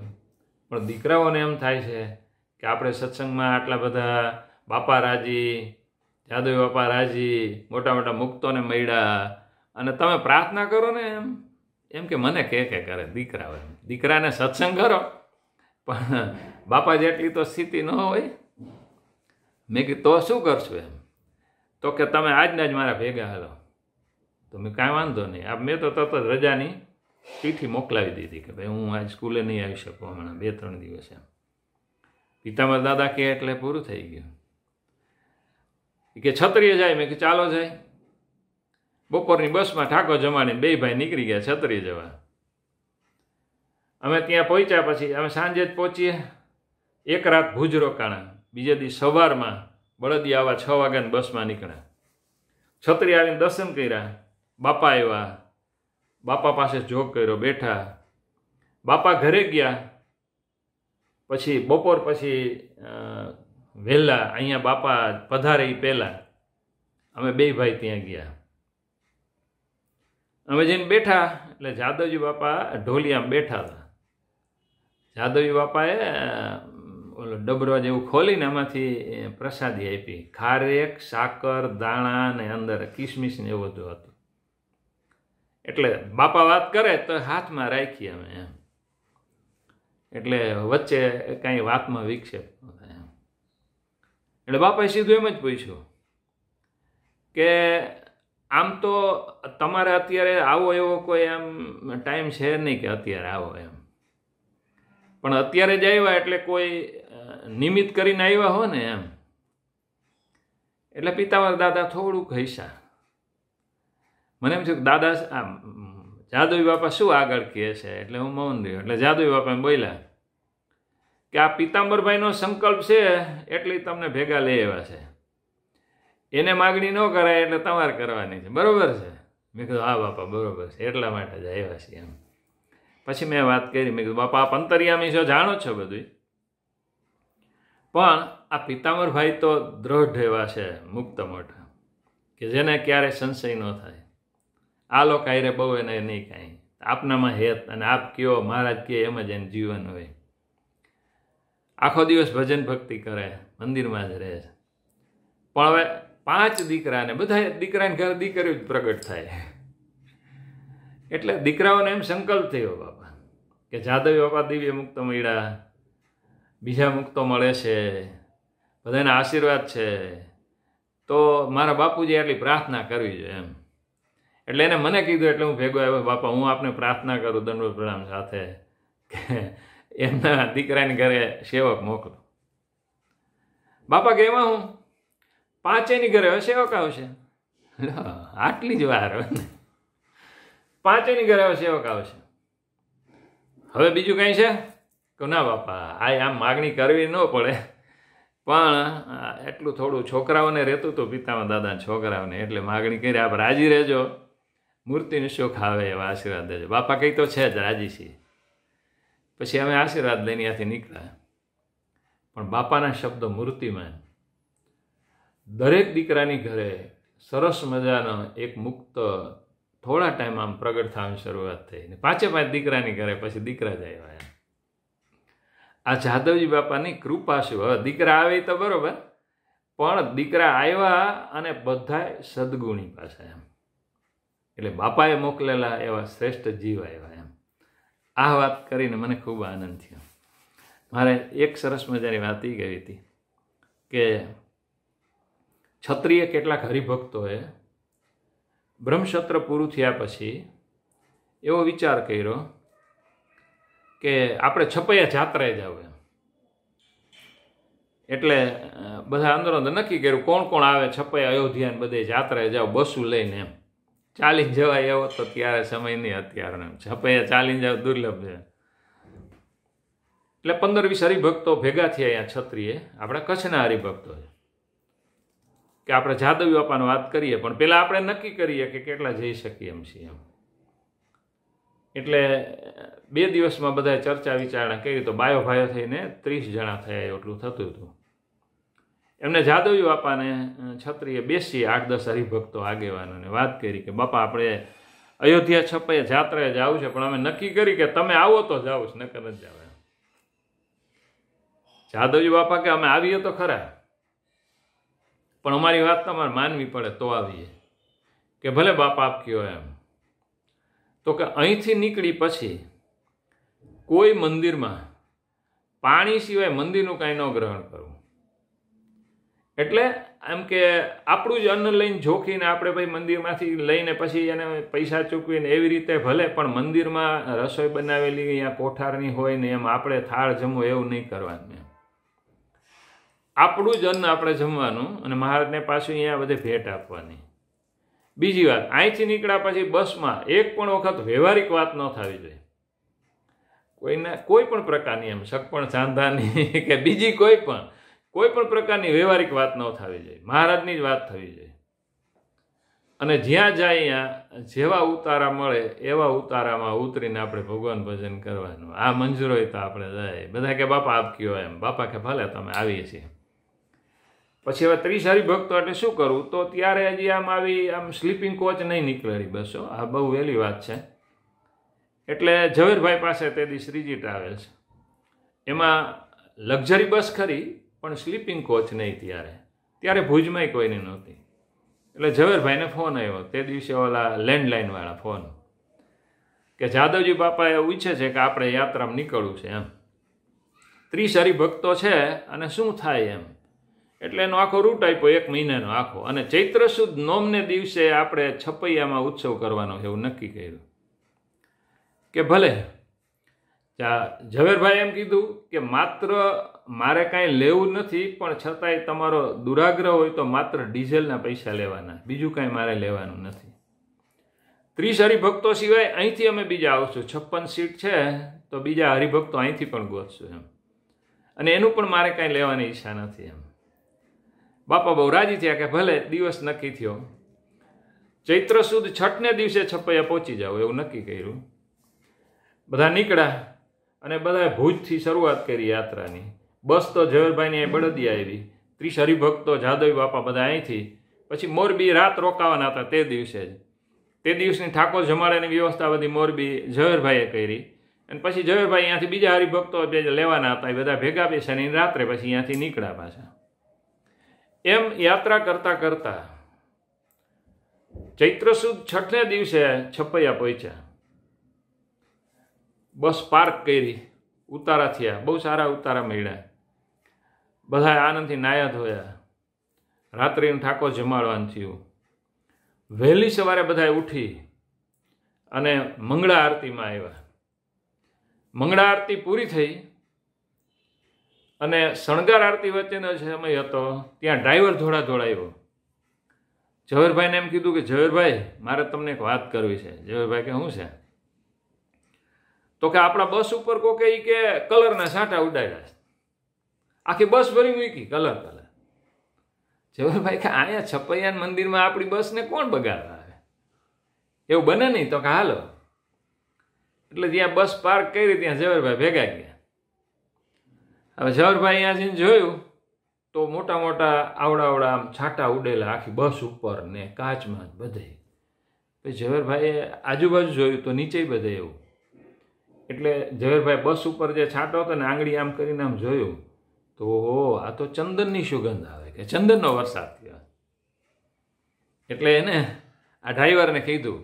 પણ દીકરાઓને એમ થાય છે કે આપણે સત્સંગમાં આટલા બધા બાપા રાજી જાદવ બાપા રાજી મોટા મોટા મુક્તોને મળ્યા અને તમે પ્રાર્થના કરો ને એમ એમ કે મને કે કે કરે દીકરાઓ એમ દીકરાને સત્સંગ કરો પણ બાપા જેટલી તો સ્થિતિ ન હોય મેં કીધું તો શું કરશું એમ તો કે તમે આજના જ મારા ભેગા હલો તો મેં કાંઈ વાંધો નહીં આ મેં તો તરત જ રજાની ચીઠી મોકલાવી દીધી કે ભાઈ હું આજ સ્કૂલે નહીં આવી શકું હમણાં બે ત્રણ દિવસ એમ પિતામાં દાદા કે એટલે પૂરું થઈ ગયું કે છત્રીએ જાય મેં કે ચાલો જાય બપોરની બસમાં ઠાકો જમાને બે ભાઈ નીકળી ગયા છત્રીએ જવા અમે ત્યાં પહોંચ્યા પછી અમે સાંજે જ પહોંચીએ એક રાત ભુજ રોકાણા બીજે દિવસ સવારમાં બળદી આવા છ વાગ્યાની બસમાં નીકળ્યા છત્રી આવીને દર્શન કર્યા બાપા આવ્યા બાપા પાસે જોગ કર્યો બેઠા બાપા ઘરે ગયા પછી બપોર પછી વહેલા અહીંયા બાપા પધારે એ પહેલાં અમે બે ભાઈ ત્યાં ગયા અમે જઈને બેઠા એટલે જાદવજી બાપા ઢોલિયામાં બેઠા હતા જાદવજી બાપાએ ઓલો ડબરો જેવું ખોલીને એમાંથી પ્રસાદી આપી ખારેક સાકર દાણા ને અંદર કિસમિસ ને એવું બધું હતું એટલે બાપા વાત કરે તો હાથમાં રાખીએ અમે એમ એટલે વચ્ચે કાંઈ વાતમાં વિક્ષેપ થાય એટલે બાપાએ સીધું એમ જ પૂછ્યું કે આમ તો તમારે અત્યારે આવો એવો કોઈ એમ ટાઈમ છે નહીં કે અત્યારે આવો એમ પણ અત્યારે જ આવ્યા એટલે કોઈ નિમિત્ત કરીને આવ્યા હો ને એમ એટલે પિતાવર દાદા થોડુંક હૈસા મને એમ થયું કે દાદા આ જાદવી બાપા શું આગળ કહે છે એટલે હું મૌન રહ્યો એટલે જાદવી બાપા એમ બોલ્યા કે આ પિતાંબરભાઈનો સંકલ્પ છે એટલી તમને ભેગા લઈ એવા છે એને માગણી ન કરાય એટલે તમારે કરવાની છે બરાબર છે મેં કીધું હા બાપા બરાબર છે એટલા માટે જ આવ્યા છીએ એમ પછી મેં વાત કરી મેં કીધું બાપા આપ અંતરિયામી છો જાણો છો બધું પણ આ પિતાંબરભાઈ તો દ્રઢ એવા છે મુક્ત મોટા કે જેને ક્યારેય સંશય ન થાય આ લોકો હારે બહુ એને નહીં કાંઈ આપનામાં હેત અને આપ કયો મહારાજ કહે એમ જ એને જીવન હોય આખો દિવસ ભજન ભક્તિ કરે મંદિરમાં જ રહે છે પણ હવે પાંચ દીકરાને બધા દીકરાને ઘરે દીકરીઓ જ પ્રગટ થાય એટલે દીકરાઓને એમ સંકલ્પ થયો બાપા કે જાદવ બાપા દિવ્ય મુક્ત મળ્યા બીજા મુક્તો મળે છે બધાના આશીર્વાદ છે તો મારા બાપુજી આટલી પ્રાર્થના કરવી જોઈએ એમ એટલે એને મને કીધું એટલે હું ભેગો આવ્યો બાપા હું આપને પ્રાર્થના કરું દંડવત પ્રણામ સાથે કે એમના દીકરાને ઘરે સેવક મોકલો બાપા કે એમાં હું પાંચેની ઘરે સેવક આવશે આટલી જ વાર પાંચેની ઘરે સેવક આવશે હવે બીજું કંઈ છે કે ના બાપા આ આમ માગણી કરવી ન પડે પણ એટલું થોડું છોકરાઓને રહેતું હતું પિતામાં દાદા છોકરાઓને એટલે માગણી કરી આપ રાજી રહેજો મૂર્તિને શોખ આવે એવા આશીર્વાદ દેજો બાપા કંઈ તો છે જ રાજી છીએ પછી અમે આશીર્વાદ લઈને ત્યાંથી નીકળ્યા પણ બાપાના શબ્દો મૂર્તિમાં દરેક દીકરાની ઘરે સરસ મજાનો એક મુક્ત થોડા ટાઈમ આમ પ્રગટ થવાની શરૂઆત થઈ ને પાંચે પાંચ દીકરાની ઘરે પછી દીકરા જ આવ્યા આ જાદવજી બાપાની કૃપા શું હવે દીકરા આવે તો બરાબર પણ દીકરા આવ્યા અને બધા સદગુણી પાસે એમ એટલે બાપાએ મોકલેલા એવા શ્રેષ્ઠ જીવ આવ્યા એમ આ વાત કરીને મને ખૂબ આનંદ થયો મારે એક સરસ મજાની વાત એ ગઈ હતી કે ક્ષત્રિય કેટલાક હરિભક્તોએ બ્રહ્મસત્ર પૂરું થયા પછી એવો વિચાર કર્યો કે આપણે છપૈયા જાત્રાએ જાવ એમ એટલે બધા અંદર અંદર નક્કી કર્યું કોણ કોણ આવે છપૈયા અયોધ્યા બધે જાત્રાએ જાઓ બસું લઈને એમ ચાલી જવાય એવો તો ત્યારે સમય નહીં અત્યારનો છપાયા ચાલી જાવ દુર્લભ છે એટલે પંદર વીસ હરિભક્તો ભેગા થયા અહીંયા છત્રીએ આપણા કચ્છના હરિભક્તો છે કે આપણે જાદવી બાપાની વાત કરીએ પણ પહેલાં આપણે નક્કી કરીએ કે કેટલા જઈ શકીએ એમ છીએ એમ એટલે બે દિવસમાં બધાએ ચર્ચા વિચારણા કરી તો બાયો ભાયો થઈને ત્રીસ જણા થયા એટલું થતું હતું એમને જાદવી બાપાને છત્રીએ બેસી આઠ દસ હરિભક્તો આગેવાનોને વાત કરી કે બાપા આપણે અયોધ્યા છપાઈએ જાત્રાએ જવું છે પણ અમે નક્કી કરી કે તમે આવો તો જાઓ જ નકર જ જાવ જાદવજી બાપા કે અમે આવીએ તો ખરા પણ અમારી વાત તમારે માનવી પડે તો આવીએ કે ભલે બાપા આપ કયો એમ તો કે અહીંથી નીકળી પછી કોઈ મંદિરમાં પાણી સિવાય મંદિરનું કાંઈ ન ગ્રહણ કરવું એટલે એમ કે આપણું જ અન્ન લઈને જોખીને આપણે ભાઈ મંદિરમાંથી લઈને પછી એને પૈસા ચૂકવીને એવી રીતે ભલે પણ મંદિરમાં રસોઈ બનાવેલી યા કોઠારની હોય ને એમ આપણે થાળ જમવું એવું નહીં કરવાનું આપણું જ અન્ન આપણે જમવાનું અને મહારાજને પાછું અહીંયા બધે ભેટ આપવાની બીજી વાત અહીંથી નીકળ્યા પછી બસમાં એક પણ વખત વ્યવહારિક વાત ન થવી જોઈએ કોઈને કોઈ પણ પ્રકારની એમ શક પણ સાંધાની કે બીજી કોઈ પણ કોઈ પણ પ્રકારની વ્યવહારિક વાત ન થવી જોઈએ મહારાજની જ વાત થવી જોઈએ અને જ્યાં જાય ત્યાં જેવા ઉતારા મળે એવા ઉતારામાં ઉતરીને આપણે ભગવાન ભજન કરવાનું આ મંજૂર હોય તો આપણે જાય બધા કે બાપા આપ કયો એમ બાપા કે ભલે તમે આવીએ છીએ પછી હવે ત્રીસ ભક્તો એટલે શું કરવું તો ત્યારે હજી આમ આવી આમ સ્લીપિંગ કોચ નહીં નીકળેલી બસો આ બહુ વહેલી વાત છે એટલે ઝવેરભાઈ પાસે તે દી શ્રીજીટ આવેલ છે એમાં લક્ઝરી બસ ખરી પણ સ્લીપિંગ કોચ નહીં ત્યારે ત્યારે ભુજમાંય કોઈની નહોતી એટલે ઝવેરભાઈને ફોન આવ્યો તે દિવસે ઓલા લેન્ડલાઇનવાળા ફોન કે જાદવજી બાપા એવું ઈચ્છે છે કે આપણે યાત્રામાં નીકળવું છે એમ ત્રીસ હરિભક્તો છે અને શું થાય એમ એટલે એનો આખો રૂટ આપ્યો એક મહિનાનો આખો અને ચૈત્ર સુદ નોમને દિવસે આપણે છપૈયામાં ઉત્સવ કરવાનો એવું નક્કી કર્યું કે ભલે ઝવેરભાઈ એમ કીધું કે માત્ર મારે કાંઈ લેવું નથી પણ છતાંય તમારો દુરાગ્રહ હોય તો માત્ર ડીઝલના પૈસા લેવાના બીજું કાંઈ મારે લેવાનું નથી ત્રીસ હરિભક્તો સિવાય અહીંથી અમે બીજા આવશું છપ્પન સીટ છે તો બીજા હરિભક્તો અહીંથી પણ ગોતશું એમ અને એનું પણ મારે કાંઈ લેવાની ઈચ્છા નથી એમ બાપા બહુ રાજી થયા કે ભલે દિવસ નક્કી થયો ચૈત્ર સુદ છઠને દિવસે છપ્પૈયા પહોંચી જાઓ એવું નક્કી કર્યું બધા નીકળ્યા અને બધાએ ભુજથી શરૂઆત કરી યાત્રાની બસ તો ઝવેરભાઈની અહીં બળદી આવી ત્રીસ હરિભક્તો જાદવી બાપા બધા અહીંથી પછી મોરબી રાત રોકાવાના હતા તે દિવસે જ તે દિવસની ઠાકોર જમાડાની વ્યવસ્થા બધી મોરબી ઝવેરભાઈએ કરી અને પછી ઝવેરભાઈ અહીંયાથી બીજા હરિભક્તો જે લેવાના હતા એ બધા ભેગા બેસાની રાત્રે પછી અહીંયાથી નીકળ્યા પાછા એમ યાત્રા કરતા કરતા ચૈત્ર સુદ છઠને દિવસે છપૈયા પહોંચ્યા બસ પાર્ક કરી ઉતારા થયા બહુ સારા ઉતારા મળ્યા બધાએ આનંદથી નાયા ધોયા રાત્રિનું ઠાકોર જમાડવાનું થયું વહેલી સવારે બધાએ ઉઠી અને મંગળા આરતીમાં આવ્યા મંગળા આરતી પૂરી થઈ અને શણગાર આરતી વચ્ચેનો સમય હતો ત્યાં ડ્રાઈવર ધોળા ધોળાયો ઝવેરભાઈને એમ કીધું કે ઝવેરભાઈ મારે તમને એક વાત કરવી છે ઝવેરભાઈ કે શું છે તો કે આપણા બસ ઉપર કોકે એ કે કલરના સાંટા ઉડાડ્યા આખી બસ ભરી મૂકી કલર કલર જવાભાઈ કે અહીંયા છપૈયાન મંદિરમાં આપણી બસને કોણ બગાડવા આવે એવું બને નહીં તો કે હાલો એટલે જ્યાં બસ પાર્ક કરી ત્યાં જવાહરભાઈ ભેગા ગયા હવે જવાહરભાઈ અહીંયા જઈને જોયું તો મોટા મોટા આવડા આવડા આમ છાંટા ઉડેલા આખી બસ ઉપર ને કાચમાં બધે પછી ઝવેરભાઈએ આજુબાજુ જોયું તો નીચે બધે એવું એટલે ઝવેરભાઈ બસ ઉપર જે છાંટો હતો ને આંગળી આમ કરીને આમ જોયું તો આ તો ચંદનની સુગંધ આવે કે ચંદનનો વરસાદ થયો એટલે એને આ ડ્રાઈવરને કીધું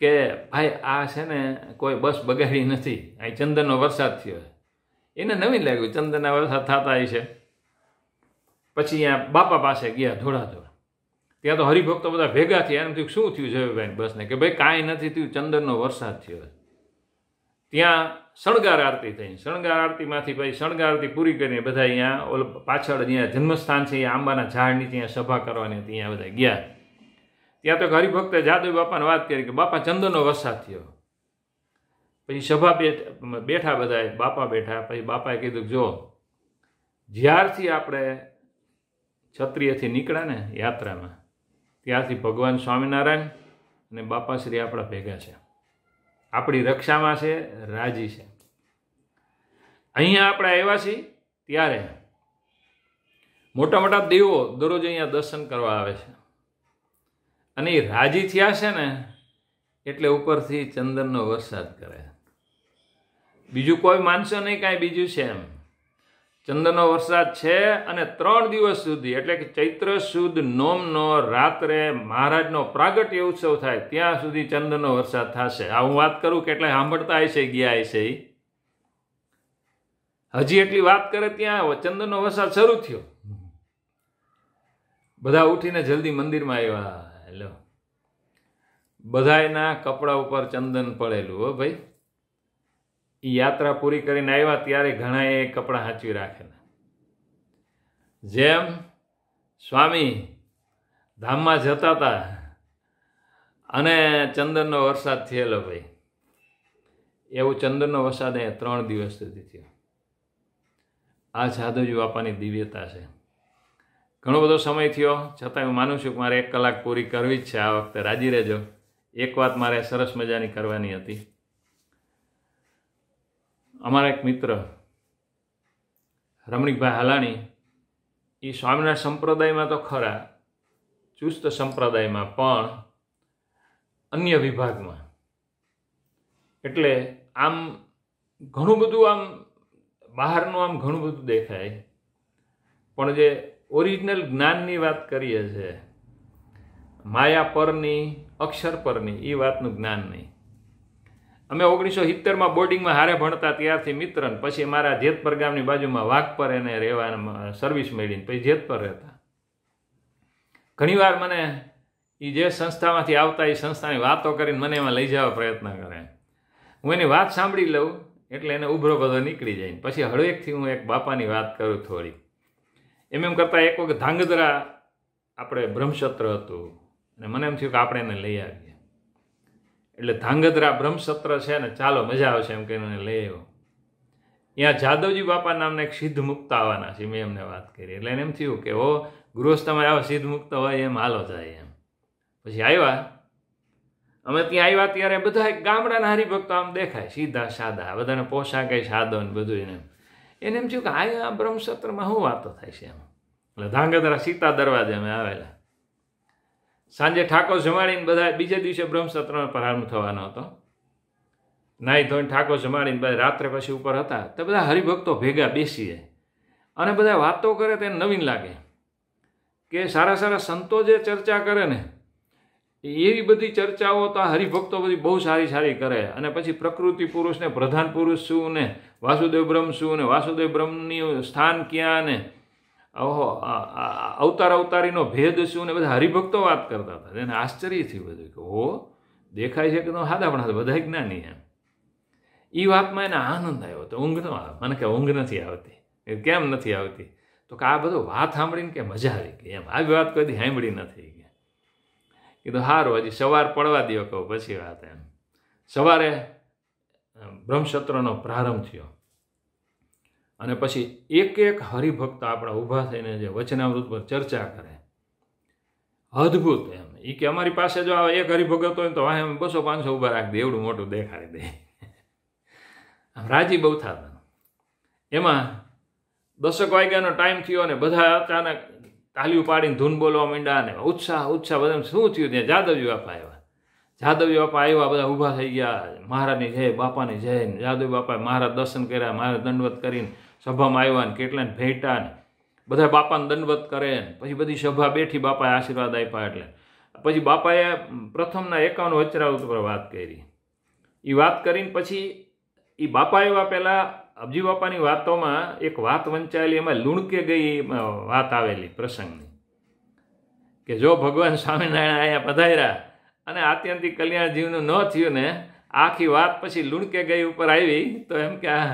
કે ભાઈ આ છે ને કોઈ બસ બગાડી નથી અહીં ચંદનનો વરસાદ થયો એને નવીન લાગ્યું ચંદનના વરસાદ થતા છે પછી અહીંયા બાપા પાસે ગયા ધોળાધોળ ત્યાં તો હરિભક્તો બધા ભેગા થયા એમ થયું શું થયું જયભાઈ બસને કે ભાઈ કાંઈ નથી થયું ચંદનનો વરસાદ થયો ત્યાં શણગાર આરતી થઈ શણગાર આરતીમાંથી પછી શણગાર આરતી પૂરી કરીને બધા અહીંયા ઓલ પાછળ અહીંયા જન્મસ્થાન છે અહીંયા આંબાના ઝાડની ત્યાં સભા કરવાની હતી અહીંયા બધા ગયા ત્યાં તો હરિભક્તે જાદવ બાપાને વાત કરી કે બાપા ચંદનનો વરસાદ થયો પછી સભા બેઠા બધા બાપા બેઠા પછી બાપાએ કીધું જો જ્યારથી આપણે ક્ષત્રિયથી નીકળ્યા ને યાત્રામાં ત્યારથી ભગવાન સ્વામિનારાયણ અને બાપાશ્રી આપણા ભેગા છે આપણી રક્ષામાં છે રાજી છે અહીંયા આપણે આવ્યા છીએ ત્યારે મોટા મોટા દેવો દરરોજ અહીંયા દર્શન કરવા આવે છે અને એ રાજી થયા છે ને એટલે ઉપરથી ચંદનનો વરસાદ કરે બીજું કોઈ માનશો નહીં કાંઈ બીજું છે એમ ચંદનનો વરસાદ છે અને ત્રણ દિવસ સુધી એટલે કે ચૈત્ર સુદ નોમનો રાત્રે મહારાજનો પ્રાગટ્ય ઉત્સવ થાય ત્યાં સુધી ચંદનનો વરસાદ થશે આ હું વાત કરું કે એટલે સાંભળતા હશે ગયા હશે હજી એટલી વાત કરે ત્યાં ચંદનનો વરસાદ શરૂ થયો બધા ઉઠીને જલ્દી મંદિરમાં આવ્યા હેલો બધાયના કપડા ઉપર ચંદન પડેલું હો ભાઈ એ યાત્રા પૂરી કરીને આવ્યા ત્યારે ઘણાએ કપડાં સાચવી રાખેલા જેમ સ્વામી ધામમાં જતા હતા અને ચંદનનો વરસાદ થયેલો ભાઈ એવું ચંદનનો વરસાદ એ ત્રણ દિવસ સુધી થયો આ જાદુજી બાપાની દિવ્યતા છે ઘણો બધો સમય થયો છતાં હું માનું છું કે મારે એક કલાક પૂરી કરવી જ છે આ વખતે રાજી રહેજો એક વાત મારે સરસ મજાની કરવાની હતી અમારા એક મિત્ર રમણીકભાઈ હાલાણી એ સ્વામિનારાયણ સંપ્રદાયમાં તો ખરા ચુસ્ત સંપ્રદાયમાં પણ અન્ય વિભાગમાં એટલે આમ ઘણું બધું આમ બહારનું આમ ઘણું બધું દેખાય પણ જે ઓરિજિનલ જ્ઞાનની વાત કરીએ છીએ માયા પરની અક્ષર પરની એ વાતનું જ્ઞાન નહીં અમે ઓગણીસો સિત્તેરમાં બોર્ડિંગમાં હારે ભણતા ત્યારથી મિત્ર પછી મારા જેતપર ગામની બાજુમાં વાઘપર એને રહેવા સર્વિસ મેળવીને પછી જેતપર રહેતા ઘણીવાર મને એ જે સંસ્થામાંથી આવતા એ સંસ્થાની વાતો કરીને મને એમાં લઈ જવા પ્રયત્ન કરે હું એની વાત સાંભળી લઉં એટલે એને ઉભરો બધો નીકળી જાય પછી હળવેકથી હું એક બાપાની વાત કરું થોડી એમ એમ કરતાં એક વખત ધાંગધ્રા આપણે બ્રહ્મસત્ર હતું અને મને એમ થયું કે આપણે એને લઈ આવીએ એટલે ધાંગધ્રા બ્રહ્મસત્ર છે ને ચાલો મજા આવશે એમ કહીને લઈ આવ્યો ત્યાં જાદવજી બાપા નામના એક સિદ્ધ મુક્ત આવવાના છે મેં એમને વાત કરી એટલે એને એમ થયું કે ઓ ગૃહસ્થમાં તમારે સિદ્ધ મુક્ત હોય એમ હાલો જાય એમ પછી આવ્યા અમે ત્યાં આવ્યા ત્યારે બધા એક ગામડાના હરિભક્તો આમ દેખાય સીધા સાદા બધાને પોશાક સાદો ને બધું એને એને એમ થયું કે આ બ્રહ્મસત્રમાં શું વાતો થાય છે એમ એટલે ધાંગધરા સીતા દરવાજે અમે આવેલા સાંજે ઠાકોર જમાડીને બધા બીજે દિવસે બ્રહ્મસત્રનો પ્રારંભ થવાનો હતો નાહી ધોઈને ઠાકોર જમાડીને બધા રાત્રે પછી ઉપર હતા તો બધા હરિભક્તો ભેગા બેસી જાય અને બધા વાતો કરે તેને નવીન લાગે કે સારા સારા સંતો જે ચર્ચા કરે ને એવી બધી ચર્ચાઓ તો આ હરિભક્તો બધી બહુ સારી સારી કરે અને પછી પ્રકૃતિ પુરુષને પ્રધાન પુરુષ શું ને વાસુદેવ બ્રહ્મ શું ને વાસુદેવ બ્રહ્મની સ્થાન ક્યાં ને ઓહો અવતાર અવતારીનો ભેદ શું ને બધા હરિભક્તો વાત કરતા હતા એને આશ્ચર્ય થયું બધું કે હો દેખાય છે કે તો હાદા પણ બધા જ્ઞાની એમ એ વાતમાં એને આનંદ આવ્યો તો ઊંઘ ન આવે મને કે ઊંઘ નથી આવતી કેમ નથી આવતી તો કે આ બધું વાત સાંભળીને કે મજા આવી ગઈ એમ આવી વાત કોઈ સાંભળી નથી કીધું સારું હજી સવાર પડવા દો કહો પછી વાત એમ સવારે બ્રહ્મસત્રનો પ્રારંભ થયો અને પછી એક એક હરિભક્ત આપણા ઊભા થઈને જે વચનામૃત પર ચર્ચા કરે અદ્ભુત એમ એ કે અમારી પાસે જો એક હરિભગત હોય તો એમ બસો પાંચસો ઊભા રાખી દે એવડું મોટું દેખાડી દે આમ રાજી બહુ થતા એમાં દસક વાગ્યાનો ટાઈમ થયો અને બધા અચાનક તાલીઓ પાડીને ધૂન બોલવા માંડ્યા અને ઉત્સાહ ઉત્સાહ બધા શું થયું ત્યાં જાદવજી બાપા આવ્યા જાદવ બાપા આવ્યા બધા ઊભા થઈ ગયા મહારાજની જય બાપાની જય જાદવ બાપાએ મહારાજ દર્શન કર્યા મહારાજ દંડવત કરીને સભામાં આવ્યા ને કેટલાને ભેટા ને બધા બાપાને દંડવત કરે ને પછી બધી સભા બેઠી બાપાએ આશીર્વાદ આપ્યા એટલે પછી બાપાએ પ્રથમના એકાવન વચરા ઉપર વાત કરી એ વાત કરીને પછી એ બાપા એવા પહેલાં અબજી બાપાની વાતોમાં એક વાત વંચાયેલી એમાં લૂણકે ગઈ વાત આવેલી પ્રસંગની કે જો ભગવાન સ્વામિનારાયણ અહીંયા પધાર્યા અને આત્યંતિક કલ્યાણ જીવનું ન થયું ને આખી વાત પછી લૂણકે ગઈ ઉપર આવી તો એમ કે આ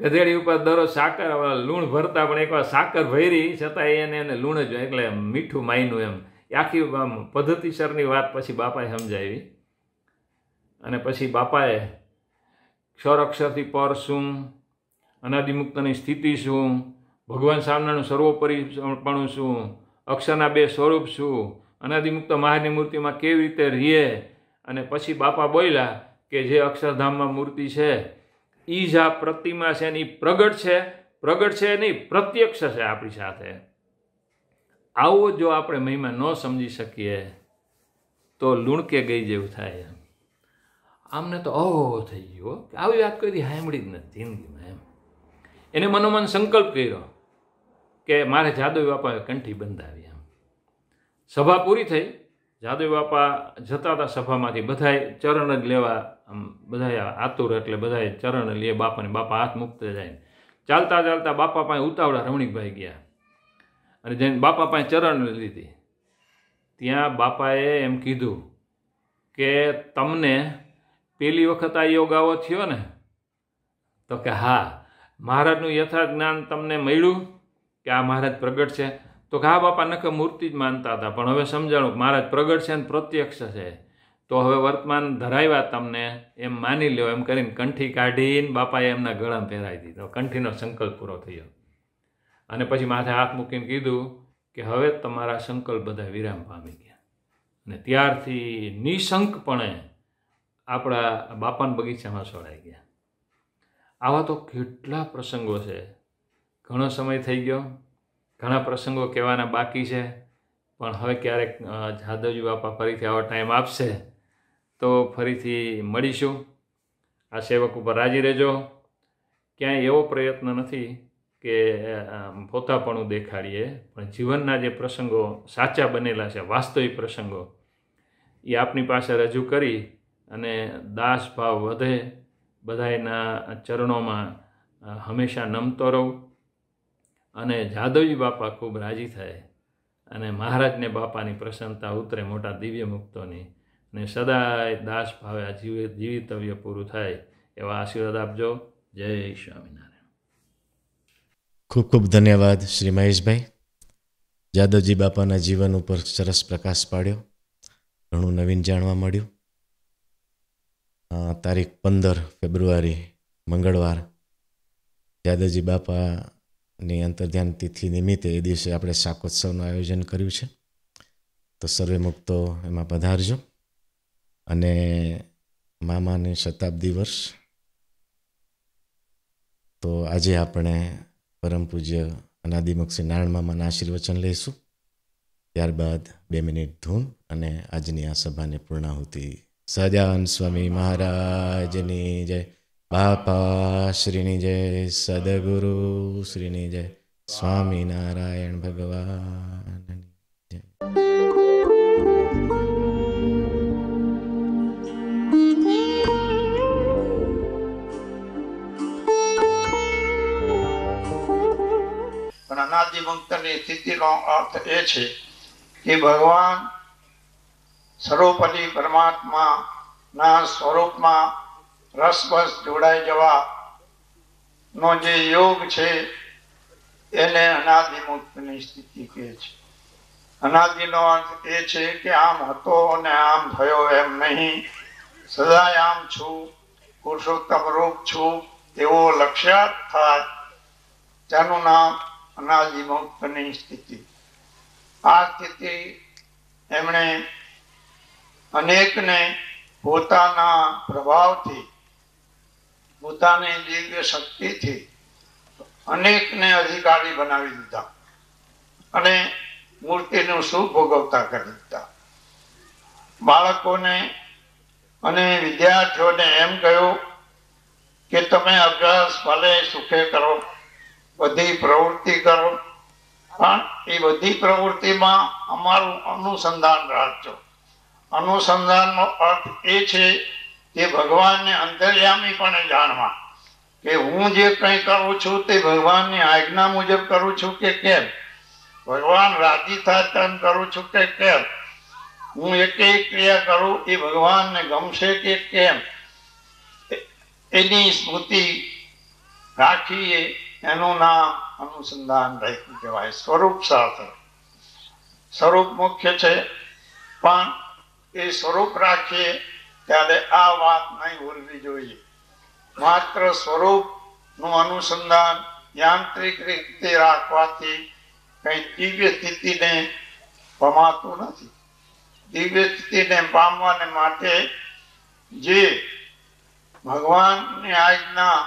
ગધેડી ઉપર દરરોજ સાકર લૂણ ભરતા પણ એકવાર સાકર ભરી છતાં એને એને લૂણ જ એટલે મીઠું માયનું એમ આખી પદ્ધતિસરની વાત પછી બાપાએ સમજાવી અને પછી બાપાએ ક્ષર પર શું અનાદિમુક્તની સ્થિતિ શું ભગવાન સામનાનું સર્વોપરી સમર્પણું શું અક્ષરના બે સ્વરૂપ શું અનાદિમુક્ત મહાની મૂર્તિમાં કેવી રીતે રીએ અને પછી બાપા બોલ્યા કે જે અક્ષરધામમાં મૂર્તિ છે એ જ આ પ્રતિમા છે ને એ પ્રગટ છે પ્રગટ છે નહીં પ્રત્યક્ષ છે આપણી સાથે આવો જો આપણે મહિમા ન સમજી શકીએ તો લૂણકે ગઈ જેવું થાય આમને તો ઓહો થઈ ગયો કે આવી વાત કરી સાંભળી જ નથી જિંદગીમાં એમ એને મનોમન સંકલ્પ કર્યો કે મારે જાદવ બાપાએ કંઠી બંધાવી સભા પૂરી થઈ જાદવ બાપા જતા હતા સભામાંથી બધાએ ચરણ જ લેવા આમ બધાએ આતુર એટલે બધાએ ચરણ લે બાપાને બાપા હાથ મુક્ત જાય ચાલતા ચાલતા બાપા પાસે ઉતાવળા રમણીકભાઈ ગયા અને જઈને બાપા પાસે ચરણ લીધી ત્યાં બાપાએ એમ કીધું કે તમને પેલી વખત આ યોગ આવો થયો ને તો કે હા મહારાજનું યથા જ્ઞાન તમને મળ્યું કે આ મહારાજ પ્રગટ છે તો કે ઘા બાપા નખ મૂર્તિ જ માનતા હતા પણ હવે સમજાણું મહારાજ પ્રગટ છે અને પ્રત્યક્ષ છે તો હવે વર્તમાન ધરાવ્યા તમને એમ માની લ્યો એમ કરીને કંઠી કાઢીને બાપાએ એમના ગળામાં પહેરાવી દીધો કંઠીનો સંકલ્પ પૂરો થયો અને પછી માથે હાથ મૂકીને કીધું કે હવે તમારા સંકલ્પ બધા વિરામ પામી ગયા અને ત્યારથી નિશંકપણે આપણા બાપાના બગીચામાં છોડાઈ ગયા આવા તો કેટલા પ્રસંગો છે ઘણો સમય થઈ ગયો ઘણા પ્રસંગો કહેવાના બાકી છે પણ હવે ક્યારેક જાદવજી બાપા ફરીથી આવો ટાઈમ આપશે તો ફરીથી મળીશું આ સેવક ઉપર રાજી રહેજો ક્યાંય એવો પ્રયત્ન નથી કે પોતાપણું દેખાડીએ પણ જીવનના જે પ્રસંગો સાચા બનેલા છે વાસ્તવિક પ્રસંગો એ આપની પાસે રજૂ કરી અને દાસ ભાવ વધે બધાના ચરણોમાં હંમેશા નમતો રહું અને જાદવજી બાપા ખૂબ રાજી થાય અને મહારાજને બાપાની પ્રસન્નતા ઉતરે મોટા દિવ્ય મુક્તોની અને સદાય દાસ ભાવે આ જીવ જીવિતવ્ય પૂરું થાય એવા આશીર્વાદ આપજો જય સ્વામિનારાયણ ખૂબ ખૂબ ધન્યવાદ શ્રી મહેશભાઈ જાદવજી બાપાના જીવન ઉપર સરસ પ્રકાશ પાડ્યો ઘણું નવીન જાણવા મળ્યું તારીખ પંદર ફેબ્રુઆરી મંગળવાર જાદવજી બાપા ની અંતર્ધ્યાન તિથિ નિમિત્તે એ દિવસે આપણે શાકોત્સવનું આયોજન કર્યું છે તો સર્વે મુક્તો એમાં પધારજો અને મામાને શતાબ્દી વર્ષ તો આજે આપણે પરમ પૂજ્ય અનાદિમુખ નારાયણ મામાના આશીર્વચન લઈશું ત્યારબાદ બે મિનિટ ધૂન અને આજની આ સભાને પૂર્ણાહુતિ સજાન સ્વામી મહારાજની જય બાપા શ્રીની જય સદગુરુ શ્રીની જય સ્વામિનારાયણ ભગવાન પણ અનાદિ મુક્તની સ્થિતિનો અર્થ એ છે કે ભગવાન પરમાત્મા ના સ્વરૂપમાં રસબસ જોડાઈ જવા નો જે યોગ છે એને અનાદિ સ્થિતિ કહે છે અનાદિનો અર્થ એ છે કે આમ હતો અને આમ થયો એમ નહીં સદાય આમ છું પુરુષોત્તમ રૂપ છું એવો લક્ષ્યાર્થ થાય તેનું નામ અનાદિ સ્થિતિ આ સ્થિતિ એમણે અનેકને પોતાના પ્રભાવથી પોતાની દિવ્ય શક્તિથી અનેકને અધિકારી બનાવી દીધા અને મૂર્તિનું શું ભોગવતા કરી દીધા બાળકોને અને વિદ્યાર્થીઓને એમ કહ્યું કે તમે અભ્યાસ ભલે સુખે કરો બધી પ્રવૃત્તિ કરો પણ એ બધી પ્રવૃત્તિમાં અમારું અનુસંધાન રાખજો અનુસંધાનનો અર્થ એ છે તે ભગવાનને અંતર્યામી અંતર્યામીપણે જાણવા કે હું જે કંઈ કરું છું તે ભગવાનની આજ્ઞા મુજબ કરું છું કે કેમ ભગવાન રાજી થાય તેમ કરું છું કે કેમ હું એક એક ક્રિયા કરું એ ભગવાનને ગમશે કે કેમ એની સ્મૃતિ રાખીએ એનું નામ અનુસંધાન રાખ્યું કહેવાય સ્વરૂપ સાધન સ્વરૂપ મુખ્ય છે પણ એ સ્વરૂપ રાખીએ ત્યારે આ વાત નહીં ભૂલવી જોઈએ માત્ર સ્વરૂપ નું અનુસંધાન યાંત્રિક રીતે રાખવાથી કઈ દિવ્ય સ્થિતિને પમાતું નથી દિવ્ય સ્થિતિને પામવાને માટે જે ભગવાનની આજ્ઞા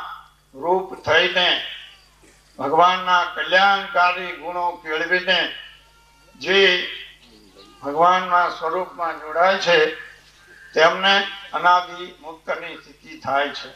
રૂપ થઈને ભગવાનના કલ્યાણકારી ગુણો કેળવીને જે ભગવાનના સ્વરૂપમાં જોડાય છે તેમને અનાદિ મુક્તની સ્થિતિ થાય છે